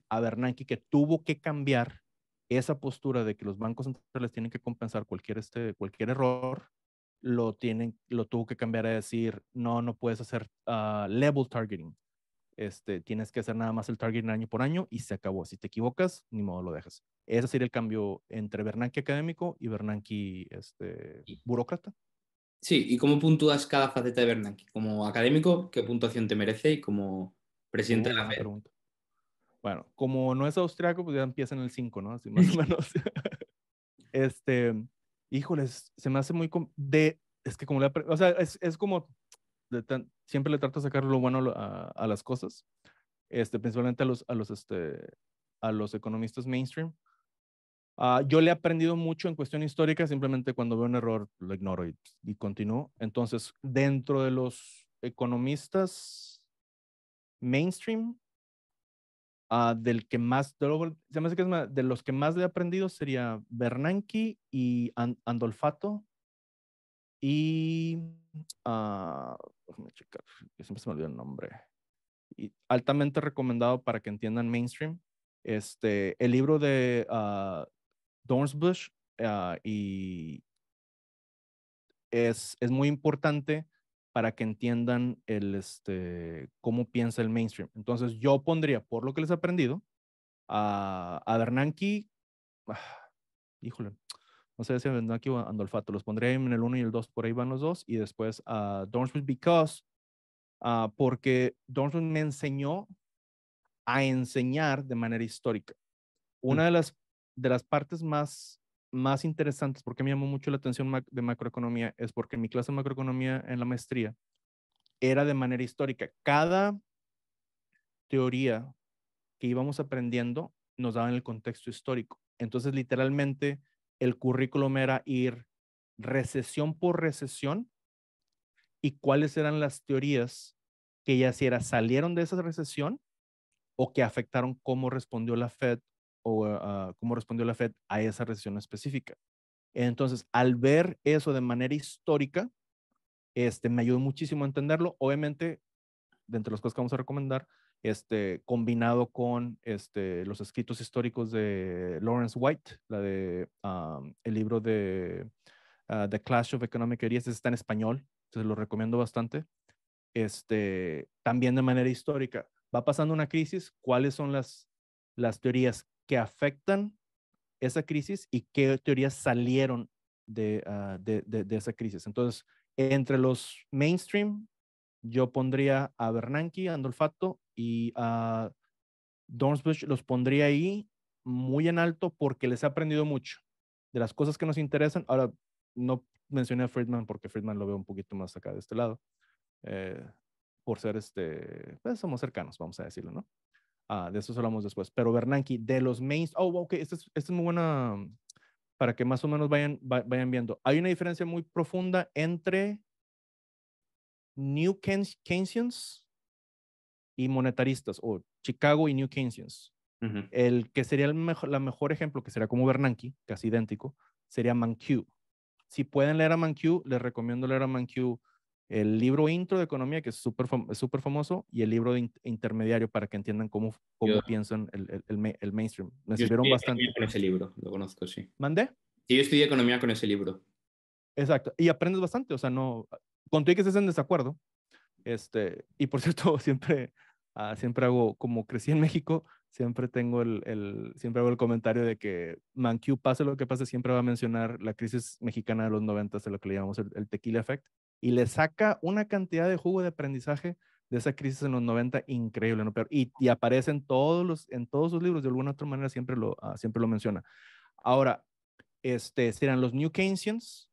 a Bernanke, que tuvo que cambiar esa postura de que los bancos centrales tienen que compensar cualquier, este, cualquier error, lo, tienen, lo tuvo que cambiar a decir, no, no puedes hacer ah, level targeting. Este, tienes que hacer nada más el targeting año por año y se acabó. Si te equivocas, ni modo lo dejas. Ese sería el cambio entre Bernanke académico y Bernanke este, burócrata. Sí, ¿y cómo puntúas cada faceta de Bernanke? Como académico, ¿qué puntuación te merece? Y como presidente de la FED. Bueno, como no es austriaco, pues ya empieza en el 5, ¿no? Así <laughs> más o menos. <laughs> este, híjoles, se me hace muy... De, es que como O sea, es, como... siempre le trato de sacar lo bueno a, a las cosas, este, principalmente a los, a los, este, a los economistas mainstream. Ah, yo le he aprendido mucho en cuestión histórica, simplemente cuando veo un error lo ignoro y, pues, continúo. Entonces, dentro de los economistas mainstream, ah, del que más, de los que más le he aprendido sería Bernanke y Andolfato y, ah, déjame checar, siempre se me olvida el nombre, y altamente recomendado para que entiendan mainstream. Este, el libro de Dornsbush ah, y es, es muy importante para que entiendan el, este, cómo piensa el mainstream. Entonces yo pondría, por lo que les he aprendido, a, a Bernanke, ah, híjole, no sé si a Bernanke o a Andolfato, los pondría en el 1 y el 2, por ahí van los dos, y después a Dornsbush, because, ah, porque Dornsbush me enseñó a enseñar de manera histórica. Una mm. de las de las partes más, más interesantes, porque me llamó mucho la atención de macroeconomía, es porque mi clase de macroeconomía en la maestría era de manera histórica. Cada teoría que íbamos aprendiendo nos daba en el contexto histórico. Entonces, literalmente, el currículum era ir recesión por recesión y cuáles eran las teorías que ya si era salieron de esa recesión o que afectaron cómo respondió la Fed o ah, cómo respondió la Fed a esa recesión específica. Entonces, al ver eso de manera histórica, este, me ayudó muchísimo a entenderlo. Obviamente, de entre las cosas que vamos a recomendar, este, combinado con este, los escritos históricos de Lawrence White, la de, ah, el libro de ah, The Clash of Economic Ideas, está en español, entonces lo recomiendo bastante. Este, también de manera histórica, va pasando una crisis, ¿cuáles son las, las teorías que afectan esa crisis y qué teorías salieron ah, de, de, esa crisis. Entonces, entre los mainstream, yo pondría a Bernanke, Andolfato y a Dornsbush los pondría ahí muy en alto porque les he aprendido mucho de las cosas que nos interesan. Ahora, no mencioné a Friedman porque Friedman lo veo un poquito más acá de este lado, eh, por ser este, pues somos cercanos, vamos a decirlo, ¿no? Ah, de eso hablamos después. Pero Bernanke, de los mains. Oh, ok, esta es, es, muy buena mm, para que más o menos vayan, vayan viendo. Hay una diferencia muy profunda entre New Keynesians y monetaristas, o Chicago y New Keynesians. El que sería el mejor, la mejor ejemplo, que sería como Bernanke, casi idéntico, sería Mankiw. Si pueden leer a Mankiw, les recomiendo leer a Mankiw el libro intro de economía, que es súper famoso, y el libro de intermediario para que entiendan cómo, cómo piensan el, el, mainstream. Me sirvieron bastante. Economía con ese libro, lo conozco, sí. ¿Mandé? Sí, yo estudié economía con ese libro. Exacto, y aprendes bastante, o sea, no, con que estés en desacuerdo, este, y por <laughs> cierto, siempre, ah, siempre hago, como crecí en México, siempre tengo el, el, siempre hago el comentario de que Mankiw, pase lo que pase, siempre va a mencionar la crisis mexicana de los 90, de lo que le llamamos el, el tequila effect, y le saca una cantidad de jugo de aprendizaje de esa crisis en los 90 increíble, ¿no? Pero, y, y aparece en todos, los, en todos sus libros, de alguna u otra manera siempre lo, ah, siempre lo menciona. Ahora, este, serán los New Keynesians,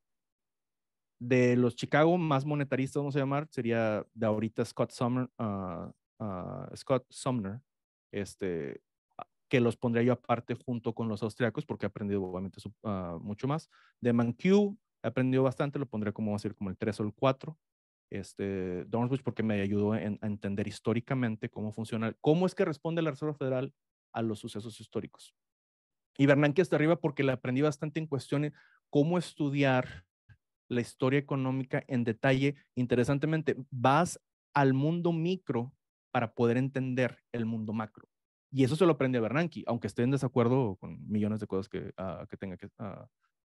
de los Chicago más monetaristas, vamos a llamar, sería de ahorita Scott Sumner, ah, ah, Scott Sumner este, que los pondría yo aparte junto con los austriacos, porque he aprendido obviamente mucho más, de Mankiw, aprendió bastante, lo pondré como, decir, como el 3 o el 4. Este, Bush, porque me ayudó a entender históricamente cómo funciona, cómo es que responde la Reserva Federal a los sucesos históricos. Y Bernanke hasta arriba porque le aprendí bastante en cuestiones cómo estudiar la historia económica en detalle. Interesantemente, vas al mundo micro para poder entender el mundo macro. Y eso se lo aprende a Bernanke, aunque esté en desacuerdo con millones de cosas que, ah, tenga que, ah,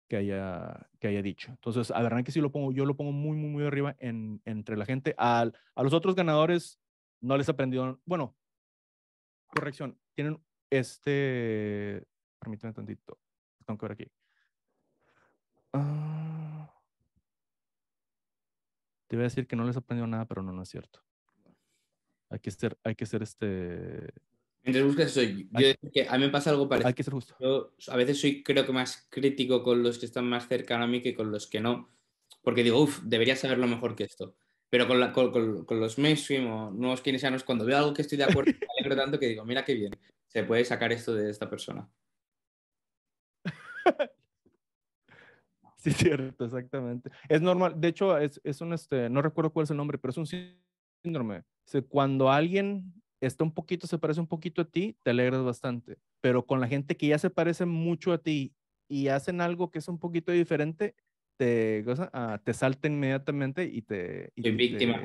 que haya, que haya dicho. Entonces, a que sí lo pongo, yo lo pongo muy, muy, muy arriba en, entre la gente. a los otros ganadores no les aprendieron, bueno, corrección, tienen este, Permítanme tantito, tengo que ver aquí. Ah. te voy a decir que no les aprendió nada, pero no, no es cierto. Hay que ser, hay que ser este, entonces buscas soy. Yo que a mí me pasa algo parecido. Hay que ser justo. a veces soy creo que más crítico con los que están más cercanos a mí que con los que no. Porque digo, uff, debería saberlo mejor que esto. Pero con, con, con, los mainstream o nuevos cuando veo algo que estoy de acuerdo, me alegro tanto que digo, mira qué bien, se puede sacar esto de esta persona. <laughs> Sí, cierto, exactamente. Es normal, de hecho, es, un, este, no recuerdo cuál es el nombre, pero es un síndrome. cuando alguien está un poquito, se parece un poquito a ti, te alegras bastante. Pero con la gente que ya se parece mucho a ti y hacen algo que es un poquito diferente, te, ah, te salta inmediatamente y te... Y víctima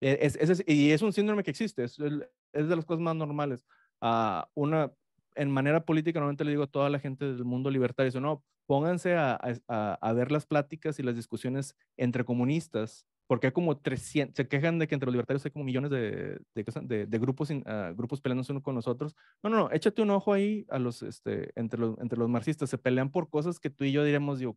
e, Es, y es un síndrome que existe, es, es de las cosas más normales. Ah, una, en manera política, normalmente le digo a toda la gente del mundo libertario, no, pónganse a, a ver las pláticas y las discusiones entre comunistas porque hay como 300, se quejan de que entre los libertarios hay como millones de, de, grupos, ah, grupos peleándose uno con los otros. No, no, no, échate un ojo ahí a los, este, entre, los, entre los marxistas, se pelean por cosas que tú y yo diríamos, digo,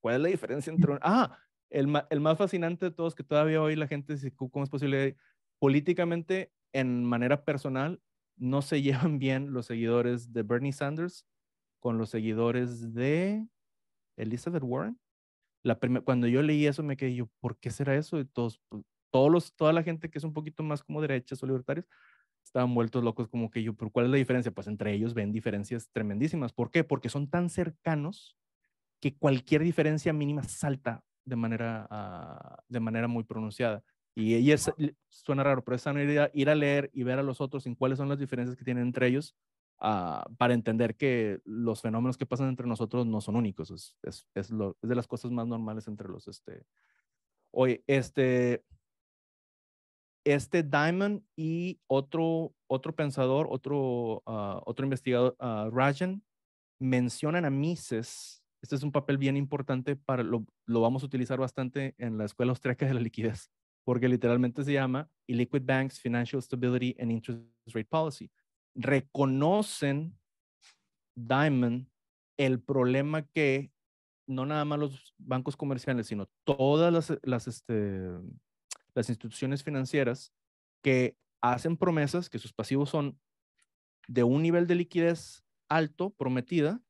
¿cuál es la diferencia entre <laughs> un... Ah, el, el más fascinante de todos, que todavía hoy la gente dice, ¿cómo es posible? Políticamente, en manera personal, no se <laughs> llevan bien los seguidores de Bernie Sanders con los seguidores de Elizabeth Warren cuando yo leí eso me quedé yo, ¿por qué será eso? todos, pues, todos los, toda la gente que es un poquito más como derechas o libertarios estaban vueltos locos como que yo, ¿Por ¿cuál es la diferencia? Pues entre ellos ven diferencias tremendísimas. ¿Por qué? Porque son tan cercanos que cualquier diferencia mínima salta de manera, ah, de manera muy pronunciada. Y, suena raro, pero es ir idea ir a leer y ver a los otros en cuáles son las diferencias que tienen entre ellos Ah, para entender que los fenómenos que pasan entre nosotros no son únicos, es, es, es, de las cosas más normales entre los, este, oye, este, este Diamond y otro, otro pensador, otro, ah, otro investigador, ah, Rajan, mencionan a Mises. Este es un papel bien importante para lo, lo vamos a utilizar bastante en la Escuela Austriaca de la Liquidez, porque literalmente se llama Illiquid Banks, Financial Stability and Interest Rate Policy reconocen Diamond el problema que no nada más los bancos comerciales, sino todas este, las, instituciones financieras que hacen promesas, que sus pasivos son de un nivel de liquidez alto, prometida,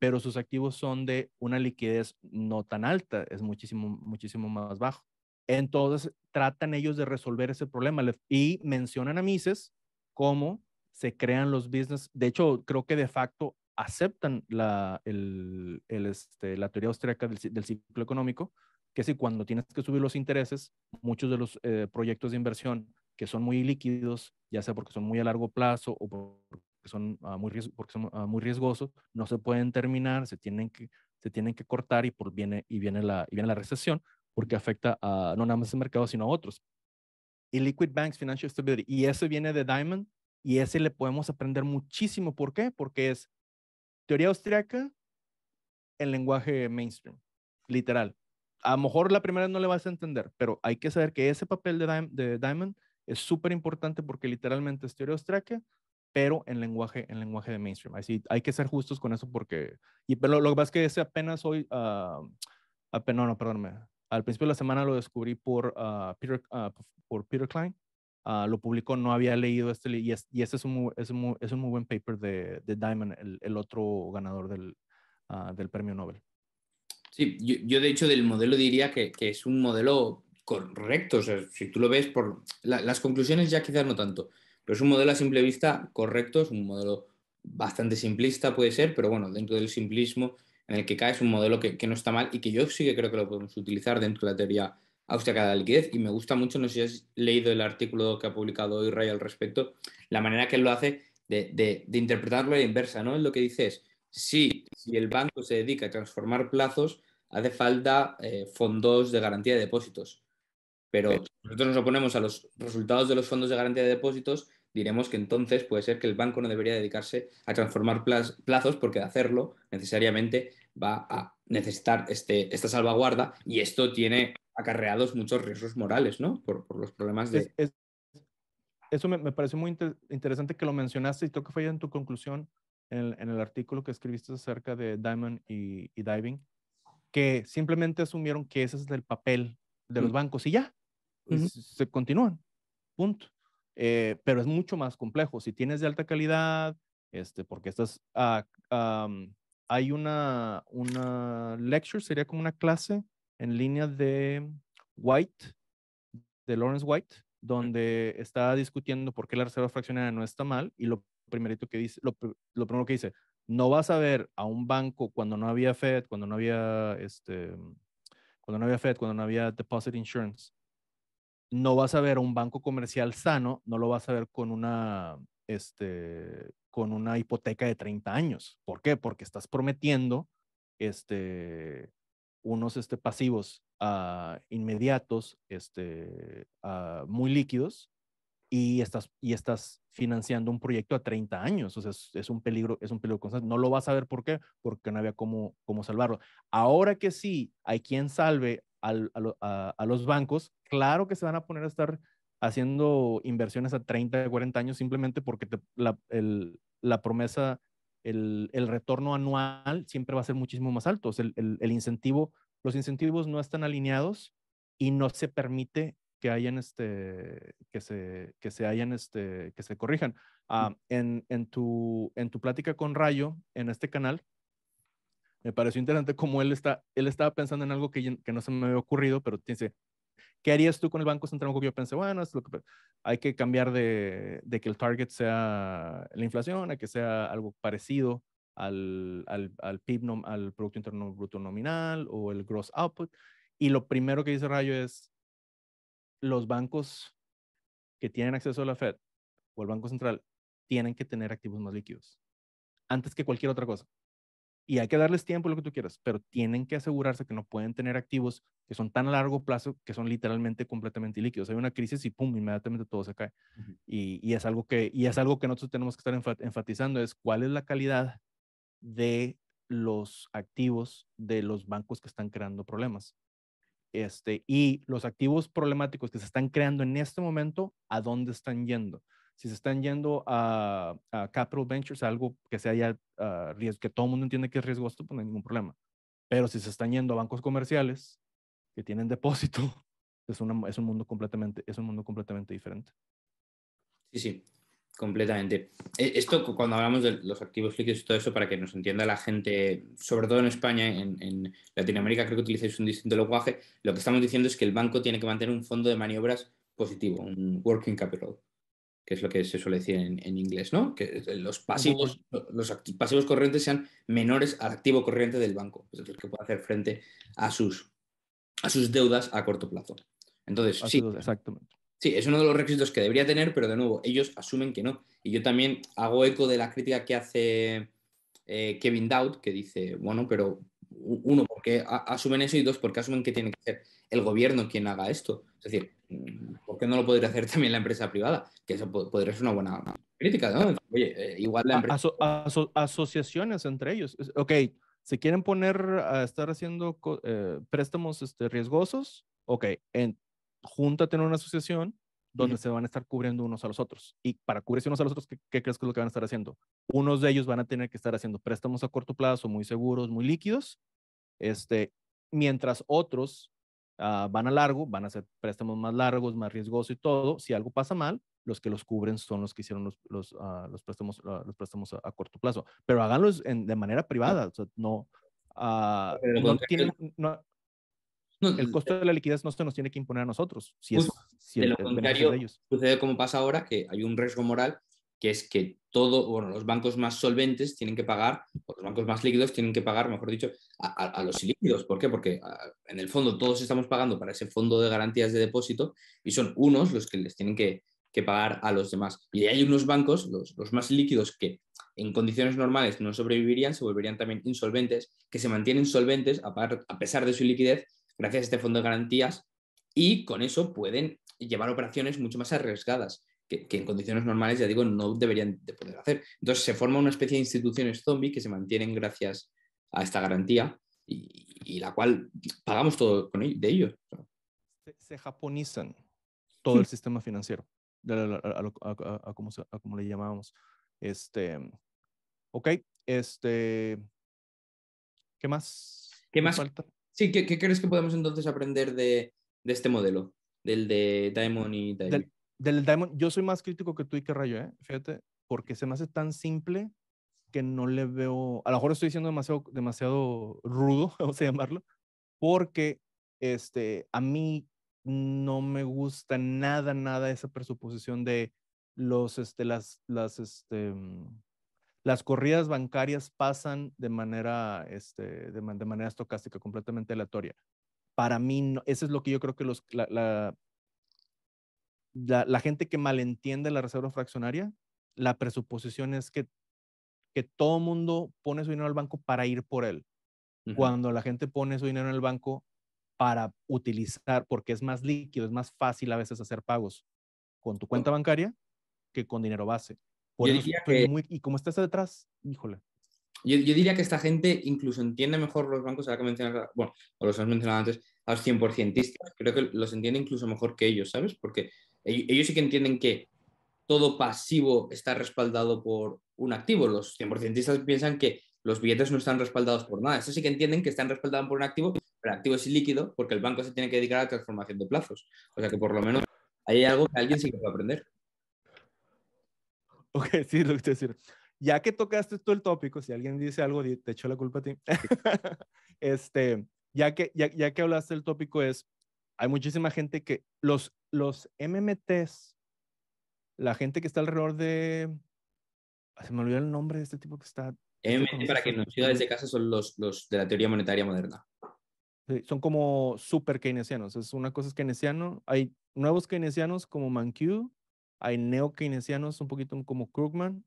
pero sus activos son de una liquidez no tan alta, es muchísimo, muchísimo más bajo. Entonces, tratan ellos de resolver ese problema y mencionan a Mises como se crean los business. De hecho, creo que de facto aceptan la, el, este, la teoría austríaca del, ciclo económico, que si cuando tienes que subir los intereses, muchos de los eh, proyectos de inversión que son muy líquidos, ya sea porque son muy a largo plazo o ah, porque son, muy, porque son muy riesgosos, no se pueden terminar, se tienen que, se tienen que cortar y, por, viene, y, viene la, y viene la recesión porque afecta a no nada más el mercado, sino a otros. Y Liquid Banks Financial Stability, y eso viene de Diamond, y ese le podemos aprender muchísimo. ¿Por qué? Porque es teoría austriaca en lenguaje mainstream, literal. A lo mejor la primera no le vas a entender, pero hay que saber que ese papel de, Diamond es súper importante porque literalmente es teoría austriaca, pero en lenguaje, en lenguaje de mainstream. Así hay que ser justos con eso porque... Y, pero lo que pasa es que ese apenas hoy... Ah, no, no, perdóname. Al principio de la semana lo descubrí por, ah, ah, por Peter Klein Ah, lo publicó, no había leído este, y, y este es un, muy, es, buen paper de, de Diamond, el, otro ganador ah, del, premio Nobel. Sí, yo, de hecho del modelo diría que, es un modelo correcto, o sea, si tú lo ves por las conclusiones ya quizás no tanto, pero es un modelo a simple vista correcto, es un modelo bastante simplista puede ser, pero bueno, dentro del simplismo en el que cae es un modelo que, que no está mal y que yo sí que creo que lo podemos utilizar dentro de la teoría cada de Y me gusta mucho, no sé si has leído el artículo que ha publicado hoy Ray al respecto, la manera que lo hace de, interpretarlo a la inversa, ¿no? lo que dice es, si el banco se dedica a transformar plazos, hace falta eh, fondos de garantía de depósitos. Pero nosotros nos oponemos a los resultados de los fondos de garantía de depósitos, diremos que entonces puede ser que el banco no debería dedicarse a transformar plazos porque de hacerlo necesariamente va a necesitar este, esta salvaguarda y esto tiene acarreados muchos riesgos morales, ¿no? Por, los problemas de... eso me, me, pareció muy interesante que lo mencionaste y creo que fue en tu conclusión en el, en el artículo que escribiste acerca de Diamond y, Diving, que simplemente asumieron que ese es el papel de los bancos y ya, se, continúan, punto. Eh, pero es mucho más complejo. Si tienes de alta calidad, este, porque estás, hay una, una lecture, sería como una clase en línea de White, de Lawrence White, donde está discutiendo por qué la reserva fraccionaria no está mal y lo primerito que dice, lo, primero que dice, no vas a ver a un banco cuando no había Fed, cuando no había este, cuando no había Fed, cuando no había Deposit Insurance, no vas a ver a un banco comercial sano, no lo vas a ver con una este, con una hipoteca de 30 años. ¿Por qué? Porque estás prometiendo este, unos este, pasivos ah, inmediatos, este, ah, muy líquidos, y estás, y estás financiando un proyecto a 30 años. O sea, es, un peligro, es un peligro constante. No lo vas a ver por qué, porque no había cómo, cómo salvarlo. Ahora que sí hay quien salve a, a, los bancos, claro que se van a poner a estar haciendo inversiones a 30, 40 años simplemente porque la, la promesa el, retorno anual siempre va a ser muchísimo más alto. O el, incentivo, los incentivos no están alineados y no se permite que hayan este, que se, que se hayan este, que se corrijan. Mm. Ah, en, tu, en tu plática con Rayo, en este canal, me pareció interesante cómo él está, él estaba pensando en algo que, que no se me había ocurrido, pero dice, ¿Qué harías tú con el Banco Central? Yo pensé, bueno, lo hay que cambiar de, que el target sea la inflación a que sea algo parecido al, al, al PIB, al Producto Interno Bruto Nominal o el Gross Output. Y lo primero que dice Rayo es, los bancos que tienen acceso a la Fed o al Banco Central tienen que tener activos más líquidos antes que cualquier otra cosa y hay que darles tiempo, lo que tú quieras, pero tienen que asegurarse que no pueden tener activos que son tan a largo plazo que son literalmente completamente líquidos. Hay una crisis y pum, inmediatamente todo se cae. y, y, es algo que, y es algo que nosotros tenemos que estar enfatizando, es cuál es la calidad de los activos de los bancos que están creando problemas. Este, y los activos problemáticos que se están creando en este momento, ¿a dónde están yendo? si se están yendo a, a capital ventures, algo que sea ya ah, riesgo, que todo el mundo entiende que es riesgoso, pues no hay ningún problema. Pero si se están yendo a bancos comerciales que tienen depósito, <laughs> es, es, un, mundo completamente, es un mundo completamente diferente. Sí, sí, completamente. E, esto, cuando hablamos de los activos líquidos y todo eso, para que nos entienda la gente, sobre todo en España, en, en Latinoamérica creo que utilizáis un distinto lenguaje, lo que estamos diciendo es que el banco tiene que mantener un fondo de maniobras positivo, un working capital que es lo que se suele decir en, inglés, ¿no? Que eh, los pasivos, los pasivos corrientes sean menores al activo corriente del banco, es decir, que pueda hacer frente a sus, a sus deudas a corto plazo. Entonces, sí, exactamente. sí, es uno de los requisitos que debería tener, pero de nuevo, ellos asumen que no. Y yo también hago eco de la crítica que hace eh, Kevin Dowd, que dice, bueno, pero uno, porque asumen eso y dos, porque asumen que tiene que ser el gobierno quien haga esto. Es decir, ¿por qué no lo podría hacer <laughs> también la empresa privada? Que eso podría ser una buena crítica, ¿no? Oye, eh, igual la empresa... asociaciones entre ellos. Ok, se quieren poner a estar haciendo eh, préstamos este, riesgosos, ok, en, júntate en una asociación donde se van a estar cubriendo unos a los otros. Y para cubrirse unos a los otros, ¿qué, ¿qué, crees que es lo que van a estar haciendo? Unos de ellos van a tener que estar haciendo préstamos a corto plazo, muy seguros, muy líquidos, este, mientras otros Ah, van a largo, van a ser préstamos más largos, más riesgosos y todo. Si algo pasa mal, los que los cubren son los que hicieron los, los, préstamos, ah, los préstamos ah, a, corto plazo. Pero háganlos en, de manera privada. no, el costo de la liquidez no se nos tiene que imponer a nosotros. Si pues, es, de lo contrario, sucede como pasa ahora, que hay un riesgo moral que es que todo, bueno, los bancos más solventes tienen que pagar, o los bancos más líquidos tienen que pagar, mejor dicho, a, los ilíquidos. ¿Por qué? Porque ah, en el fondo todos estamos pagando para ese fondo de garantías de depósito y son unos los que les tienen que, pagar a los demás. Y hay unos bancos, los, más líquidos, que en condiciones normales no sobrevivirían, se volverían también insolventes, que se mantienen solventes a, a pesar de su liquidez gracias a este fondo de garantías y con eso pueden llevar operaciones mucho más arriesgadas que, en condiciones normales, ya digo, no deberían de poder hacer. Entonces se forma una especie de instituciones zombie que se mantienen gracias a esta garantía y, la cual pagamos todo con de ellos. Se, japonizan todo el hmm. sistema financiero, a, como, le llamábamos. Este, ok, este, ¿qué más? ¿Qué más? Falta? Sí, ¿qué, crees que podemos entonces aprender de, este modelo? Del de Diamond y Diamond del Diamond, yo soy más crítico que tú y que Rayo, ¿eh? Fíjate, porque se me hace tan simple que no le veo, a lo mejor estoy siendo demasiado, demasiado rudo, <laughs> vamos a llamarlo, porque este, a mí no me gusta nada, nada esa presuposición de los, este, las, las, este, mm, las corridas bancarias pasan de manera, este, de, de manera estocástica, completamente aleatoria. Para mí, no, eso es lo que yo creo que los, la, la, la, gente que malentiende la reserva fraccionaria, la presuposición es que, que todo mundo pone su dinero al banco para ir por él. Cuando la gente pone su dinero en el banco para utilizar, porque es más líquido, es más fácil a veces hacer pagos con tu cuenta bancaria que con dinero base. que, y como estás detrás, híjole. Yo, yo, diría que esta gente incluso entiende mejor los bancos, ahora que bueno, o los has mencionado antes, a los 100%istas, creo que los entiende incluso mejor que ellos, ¿sabes? Porque ellos sí que entienden que todo pasivo está respaldado por un activo. Los 100%istas piensan que los billetes no están respaldados por nada. Eso sí que entienden que están respaldados por un activo, pero el activo es ilíquido porque el banco se tiene que dedicar a la transformación de plazos. O sea que por lo menos hay algo que alguien sí que puede aprender. <laughs> Ok, sí, lo que te decir. Ya que tocaste todo el tópico, si alguien dice algo, te echo la culpa a ti. <laughs> este, ya que, ya, ya que hablaste del tópico, es hay muchísima gente que los, los MMTs, la gente que está alrededor de... Ah, se me olvidó el nombre de este tipo que está... MMT, para quien nos ciudades desde casa, son los, los de la teoría monetaria moderna. son como super keynesianos. Es una cosa es keynesiano. Hay nuevos keynesianos como Mankiw, hay neo keynesianos un poquito como Krugman.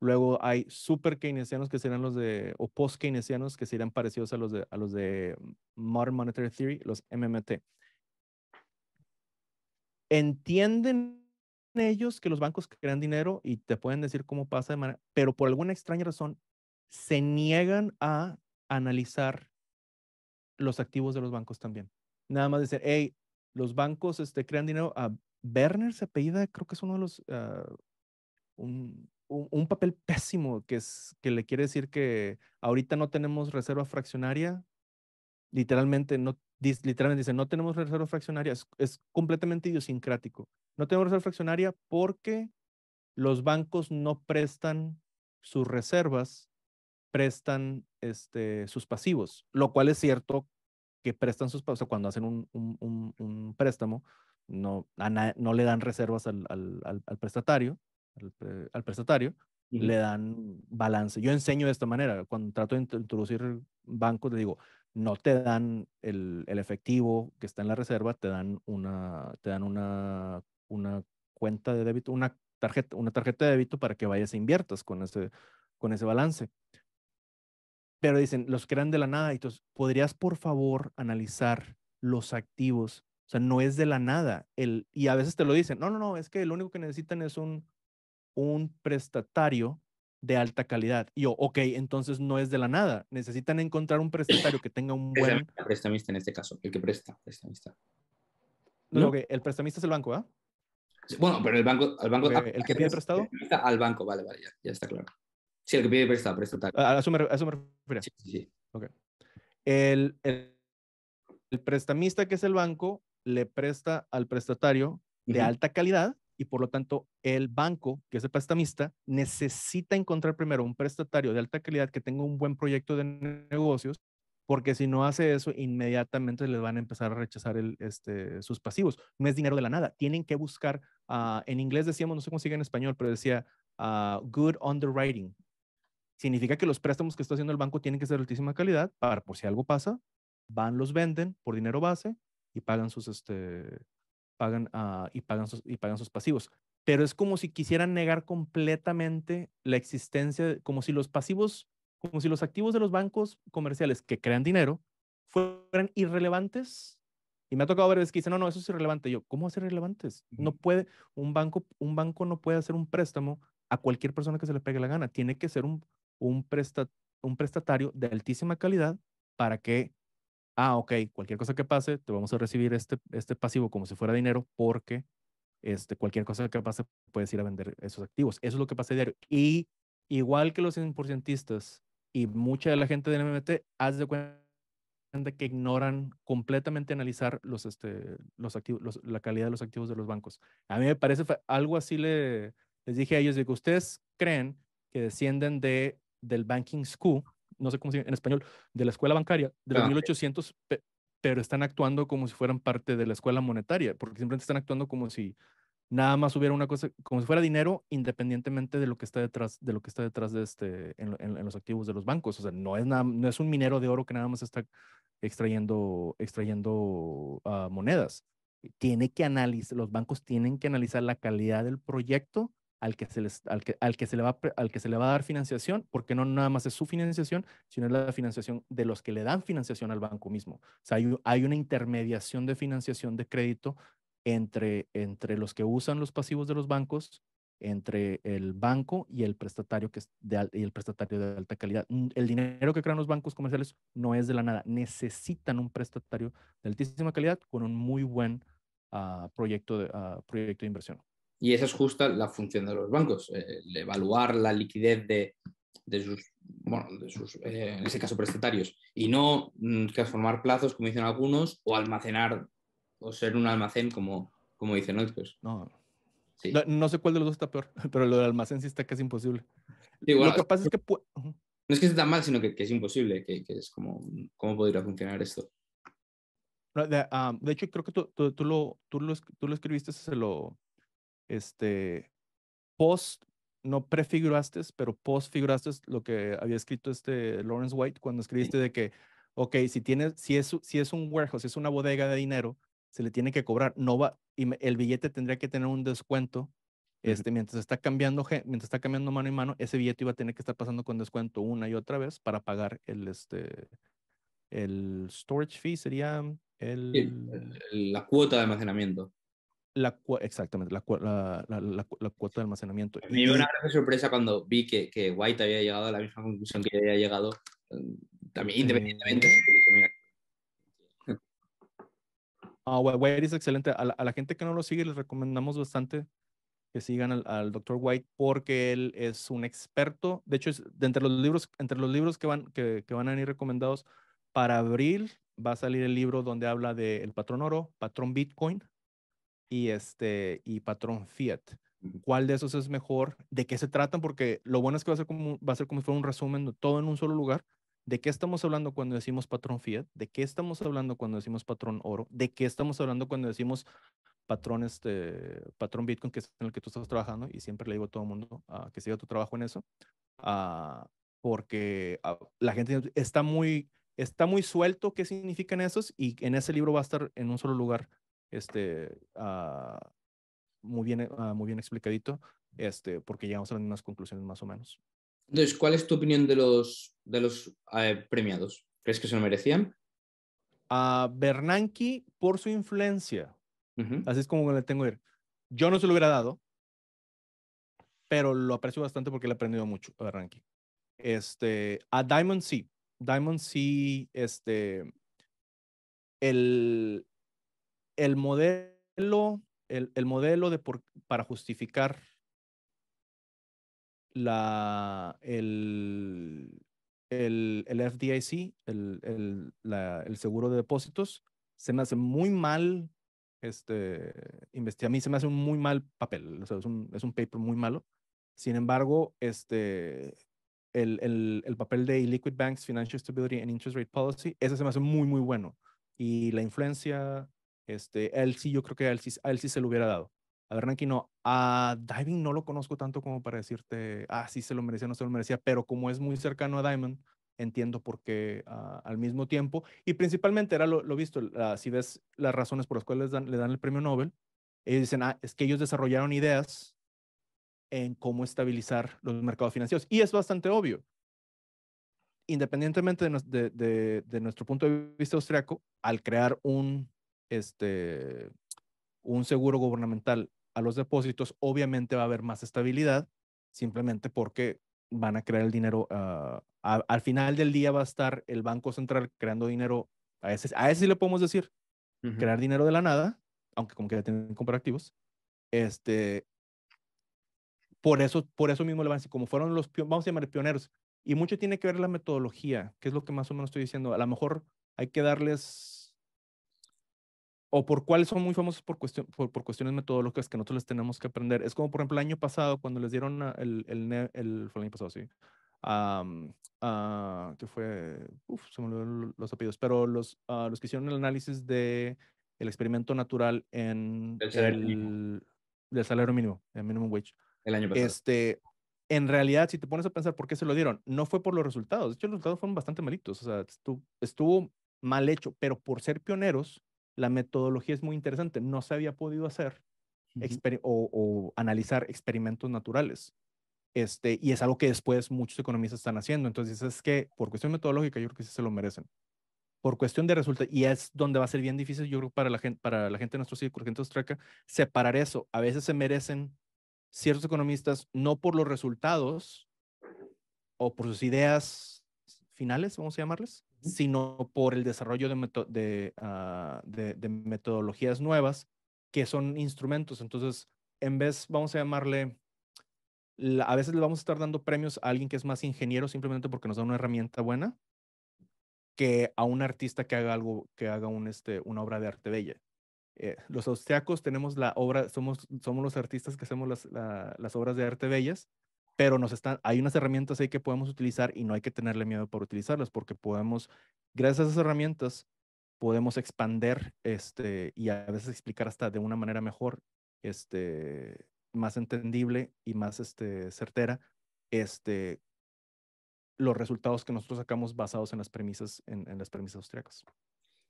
Luego hay super keynesianos que serán los de, o post keynesianos que serán parecidos a los de, a los de Modern Monetary Theory, los MMT entienden ellos que los bancos crean dinero y te pueden decir cómo pasa de manera, pero por alguna extraña razón se niegan a analizar los activos de los bancos también. Nada más decir, hey, los bancos este, crean dinero. A ah, Werner se apellida, creo que es uno de los, ah, un, papel pésimo que, es, que le quiere decir que ahorita no tenemos reserva fraccionaria, literalmente, no, literalmente dicen, no tenemos reserva fraccionaria, es, completamente idiosincrático. No tenemos reserva fraccionaria porque los bancos no prestan sus reservas, prestan este, sus pasivos, lo cual es cierto que prestan sus pasivos, cuando hacen un, un, un, préstamo, no, no le dan reservas al, al, al, prestatario, al, prestatario, y le dan balance. Yo enseño de esta manera, cuando trato de introducir bancos, le digo, no te dan el, el, efectivo que está en la reserva, te dan una, te dan una, una cuenta de débito, una tarjeta, una tarjeta de débito para que vayas e inviertas con ese, con ese balance. Pero dicen, los crean de la nada. Entonces, ¿podrías por favor analizar los activos? O sea, no es de la nada. El, y a veces te lo dicen, no, no, no, es que lo único que necesitan es un, un prestatario de alta calidad. Y yo, ok, entonces no es de la nada. Necesitan encontrar un prestatario que tenga un buen... El prestamista en este caso, el que presta, prestamista. No, el prestamista es el banco, ¿ah? Bueno, pero el banco... El, banco, ¿el que pide prestado. Al banco, vale, vale, ya, está claro. Sí, el que pide prestado, prestatario. A, eso, me, Sí, sí, sí. Okay. El, prestamista, que es el banco, le presta al prestatario de alta calidad y por lo tanto el banco, que es el prestamista, necesita encontrar primero un prestatario de alta calidad que tenga un buen proyecto de negocios, porque si no hace eso, inmediatamente les van a empezar a rechazar este, sus pasivos. No es dinero de la nada, tienen que buscar, ah, en inglés decíamos, no sé cómo en español, pero decía ah, good underwriting. Significa que los préstamos que está haciendo el banco tienen que ser de altísima calidad para por si algo pasa, van, los venden por dinero base y pagan sus, este, pagan, ah, y, pagan sus, y pagan sus pasivos. Pero es como si quisieran negar completamente la existencia, como si los pasivos, como si los activos de los bancos comerciales que crean dinero fueran irrelevantes. Y me ha tocado ver veces que dicen, no, no, eso es irrelevante. yo, ¿cómo hacer relevantes. No puede, un banco, un banco no puede hacer un préstamo a cualquier persona que se le pegue la gana. Tiene que ser un, un, un prestatario de altísima calidad para que ah, ok, cualquier cosa que pase, te vamos a recibir este, este pasivo como si fuera dinero porque este, cualquier cosa que pase puedes ir a vender esos activos. Eso es lo que pasa diario. Y igual que los 100%istas y mucha de la gente del MMT, haz de cuenta que ignoran completamente analizar los, este, los activos, la calidad de los activos de los bancos. A mí me parece algo así les dije a ellos, de que ustedes creen que descienden de, del banking school no sé cómo se dice en español, de la escuela bancaria de los 1800, ah. pero están actuando como si fueran parte de la escuela monetaria, porque simplemente están actuando como si nada más hubiera una cosa, como si fuera dinero, independientemente de lo que está detrás, de lo que está detrás de este, en, los activos de los bancos. O sea, no es, no es un minero de oro que nada más está extrayendo, extrayendo ah, monedas. Tiene que analizar, los bancos tienen que analizar la calidad del proyecto al que se, al que, se, le, va, al que se le va a dar financiación, porque no nada más es su financiación, sino es la financiación de los que le dan financiación al banco mismo. O sea, hay, una intermediación de financiación de crédito entre, entre los que usan los pasivos de los bancos entre el banco y el prestatario que de, y el prestatario de alta calidad. Mm, el dinero que crean los bancos comerciales no es de la nada. Necesitan un prestatario de altísima calidad con un muy buen ah, proyecto, de, ah, proyecto de inversión. Y esa es justa la función de los bancos, eh, el evaluar la liquidez de, de sus, bueno, de sus eh, en ese caso, prestatarios, y no mm, transformar plazos, como dicen algunos, o almacenar, o ser un almacén, como, como dicen otros. No. no. sé cuál de los dos está peor, <laughs> pero lo del almacén sí está casi imposible. lo que pasa es, que... No es que esté tan mal, sino que, es imposible, que, es como, ¿cómo podría funcionar esto? Ah, de, hecho, creo que tú, tú, lo, tú, lo, tú lo escribiste, se lo, este, post, no prefiguraste, pero postfiguraste lo que había escrito este Lawrence White cuando escribiste de que, ok, si, tienes, si, es, si es un warehouse, si es una bodega de dinero, se le tiene que cobrar, no va, y el billete tendría que tener un descuento este, mientras está cambiando, mientras está cambiando mano en mano, ese billete iba a tener que estar pasando con descuento una y otra vez para pagar el, este, el storage fee, sería el... la cuota de almacenamiento exactamente, la, cuota de almacenamiento. Me dio una gran sorpresa cuando vi que, que, White había llegado a la misma conclusión que había llegado, em, también independientemente. Mm. <laughs> ah White es excelente. A, la, gente que no lo sigue, les recomendamos bastante que sigan al, doctor White porque él es un experto. De hecho, es, de entre los libros, entre los libros que, van, que, van a ir recomendados para abril, va a salir el libro donde habla del patrón oro, patrón Bitcoin, y, este, y patrón Fiat. ¿Cuál de esos es mejor? ¿De qué se tratan? Porque lo bueno es que va a ser como, va a ser como si fuera un resumen, todo en un solo lugar. ¿De qué estamos hablando cuando decimos patrón Fiat? ¿De qué estamos hablando cuando decimos patrón oro? ¿De qué estamos hablando cuando decimos patrón, este, patrón Bitcoin, que es en el que tú estás trabajando? Y siempre le digo a todo el mundo ah, que siga tu trabajo en eso, ah, porque ah, la gente está muy, está muy suelto qué significan esos y en ese libro va a estar en un solo lugar este, ah, muy, bien, ah, muy bien explicadito, este, porque llegamos a las mismas conclusiones más o menos. Entonces, ¿cuál es tu opinión de los, de los eh, premiados? ¿Crees que se lo merecían? A ah, Bernanke por su influencia. Así es como le tengo que ir. Yo no se lo hubiera dado, pero lo aprecio bastante porque le he aprendido mucho a Bernanke. Este, a Diamond sí. Diamond sí, este, el, el modelo, el, el modelo de para justificar la, el, el, el FDIC, el, el, la, el, seguro de depósitos, se me hace muy mal, este, a mí se me hace un muy mal papel, o sea, es un, es un paper muy malo. Sin embargo, este, el, papel de Liquid Banks, Financial Stability and Interest Rate Policy, ese se me hace muy, muy bueno. Y la influencia este, él sí, yo creo que a él sí, él sí se lo hubiera dado. A Bernanke no. A Diving no lo conozco tanto como para decirte, ah, sí se lo merecía, no se lo merecía, pero como es muy cercano a Diamond, entiendo por qué ah, al mismo tiempo. Y principalmente era lo, visto, si ves las razones por las cuales dan, le dan el premio Nobel, ellos dicen, ah, es que ellos desarrollaron ideas en cómo estabilizar los mercados financieros. Y es bastante obvio. Independientemente de, de nuestro punto de vista austriaco, al crear un este, un seguro gubernamental a los depósitos, obviamente va a haber más estabilidad, simplemente porque van a crear el dinero. Ah, al final del día va a estar el Banco Central creando dinero, a ese, a ese sí le podemos decir, crear dinero de la nada, aunque como que ya tienen que Este, por, eso, por eso mismo le van a decir, como fueron los, vamos a llamar pioneros, y mucho tiene que ver la metodología, que es lo que más o menos estoy diciendo. A lo mejor hay que darles o por cuáles son muy famosos por, cuestión, por, por, cuestiones metodológicas que nosotros les tenemos que aprender. Es como, por ejemplo, el año pasado, cuando les dieron el, el, el, fue el año pasado, sí, ah, que fue, uf, se me olvidaron los apellidos, pero los, ah, los que hicieron el análisis de el experimento natural en el salario, mínimo. Del mínimo, el minimum wage. El año pasado. Este, en realidad, si te pones a pensar por qué se lo dieron, no fue por los resultados. De hecho, los resultados fueron bastante malitos. O sea, estuvo mal hecho, pero por ser pioneros, la metodología es muy interesante. No se había podido hacer o, analizar experimentos naturales. Este, y es algo que después muchos economistas están haciendo. Entonces es que por cuestión metodológica yo creo que sí se lo merecen. Por cuestión de resultados, y es donde va a ser bien difícil, yo creo, para la gente, para la gente de nuestro círculo, gente austríaca, separar eso. A veces se merecen ciertos economistas no por los resultados o por sus ideas finales, vamos a llamarles, sino por el desarrollo ah, de, metodologías nuevas que son instrumentos. Entonces, en vez, vamos a llamarle, a veces le vamos a estar dando premios a alguien que es más ingeniero simplemente porque nos da una herramienta buena que a un artista que haga algo, que haga este, una obra de arte bella. Eh, los austriacos tenemos la obra, somos, somos los artistas que hacemos las obras de arte bellas, pero nos están, hay unas herramientas ahí que podemos utilizar y no hay que tenerle miedo por utilizarlas porque podemos, gracias a esas herramientas, podemos expander este, y a veces explicar hasta de una manera mejor, este, más entendible y más este, certera, este, los resultados que nosotros sacamos basados en las premisas, en, las premisas austriacas.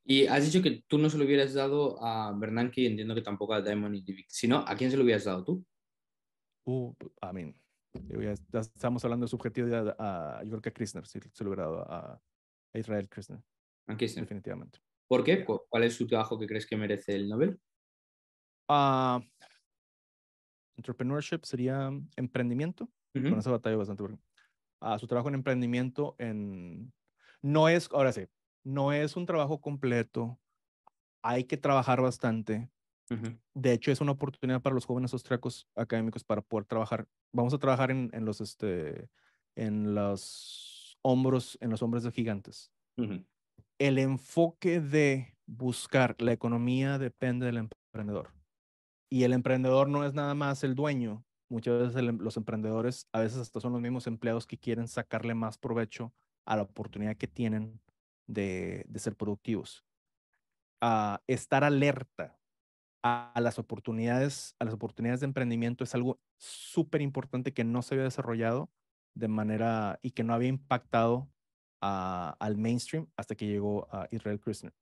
Y has dicho que tú no se lo hubieras dado a Bernanke entiendo que tampoco a Diamond y Divic, sino ¿a quién se lo hubieras dado tú? Uh, I mean, ya, estamos hablando de subjetividad a, yo creo que a Krishner, si a, a, Israel Krishner. Definitivamente. ¿Por qué? ¿Cuál es su trabajo que crees que merece el Nobel? Ah, entrepreneurship sería emprendimiento. Con batalla bastante. A ah, su trabajo en emprendimiento en... no es, ahora sí, no es un trabajo completo. Hay que trabajar bastante de hecho, es una oportunidad para los jóvenes austriacos académicos para poder trabajar. Vamos a trabajar en, los, este, en los hombros, en los hombres de gigantes. El enfoque de buscar la economía depende del emprendedor. Y el emprendedor no es nada más el dueño. Muchas veces em, los emprendedores, a veces hasta son los mismos empleados que quieren sacarle más provecho a la oportunidad que tienen de, de ser productivos. A ah, estar alerta a, las oportunidades, a las oportunidades de emprendimiento es algo súper importante que no se había desarrollado de manera y que no había impactado al mainstream hasta que llegó a Israel Kristner.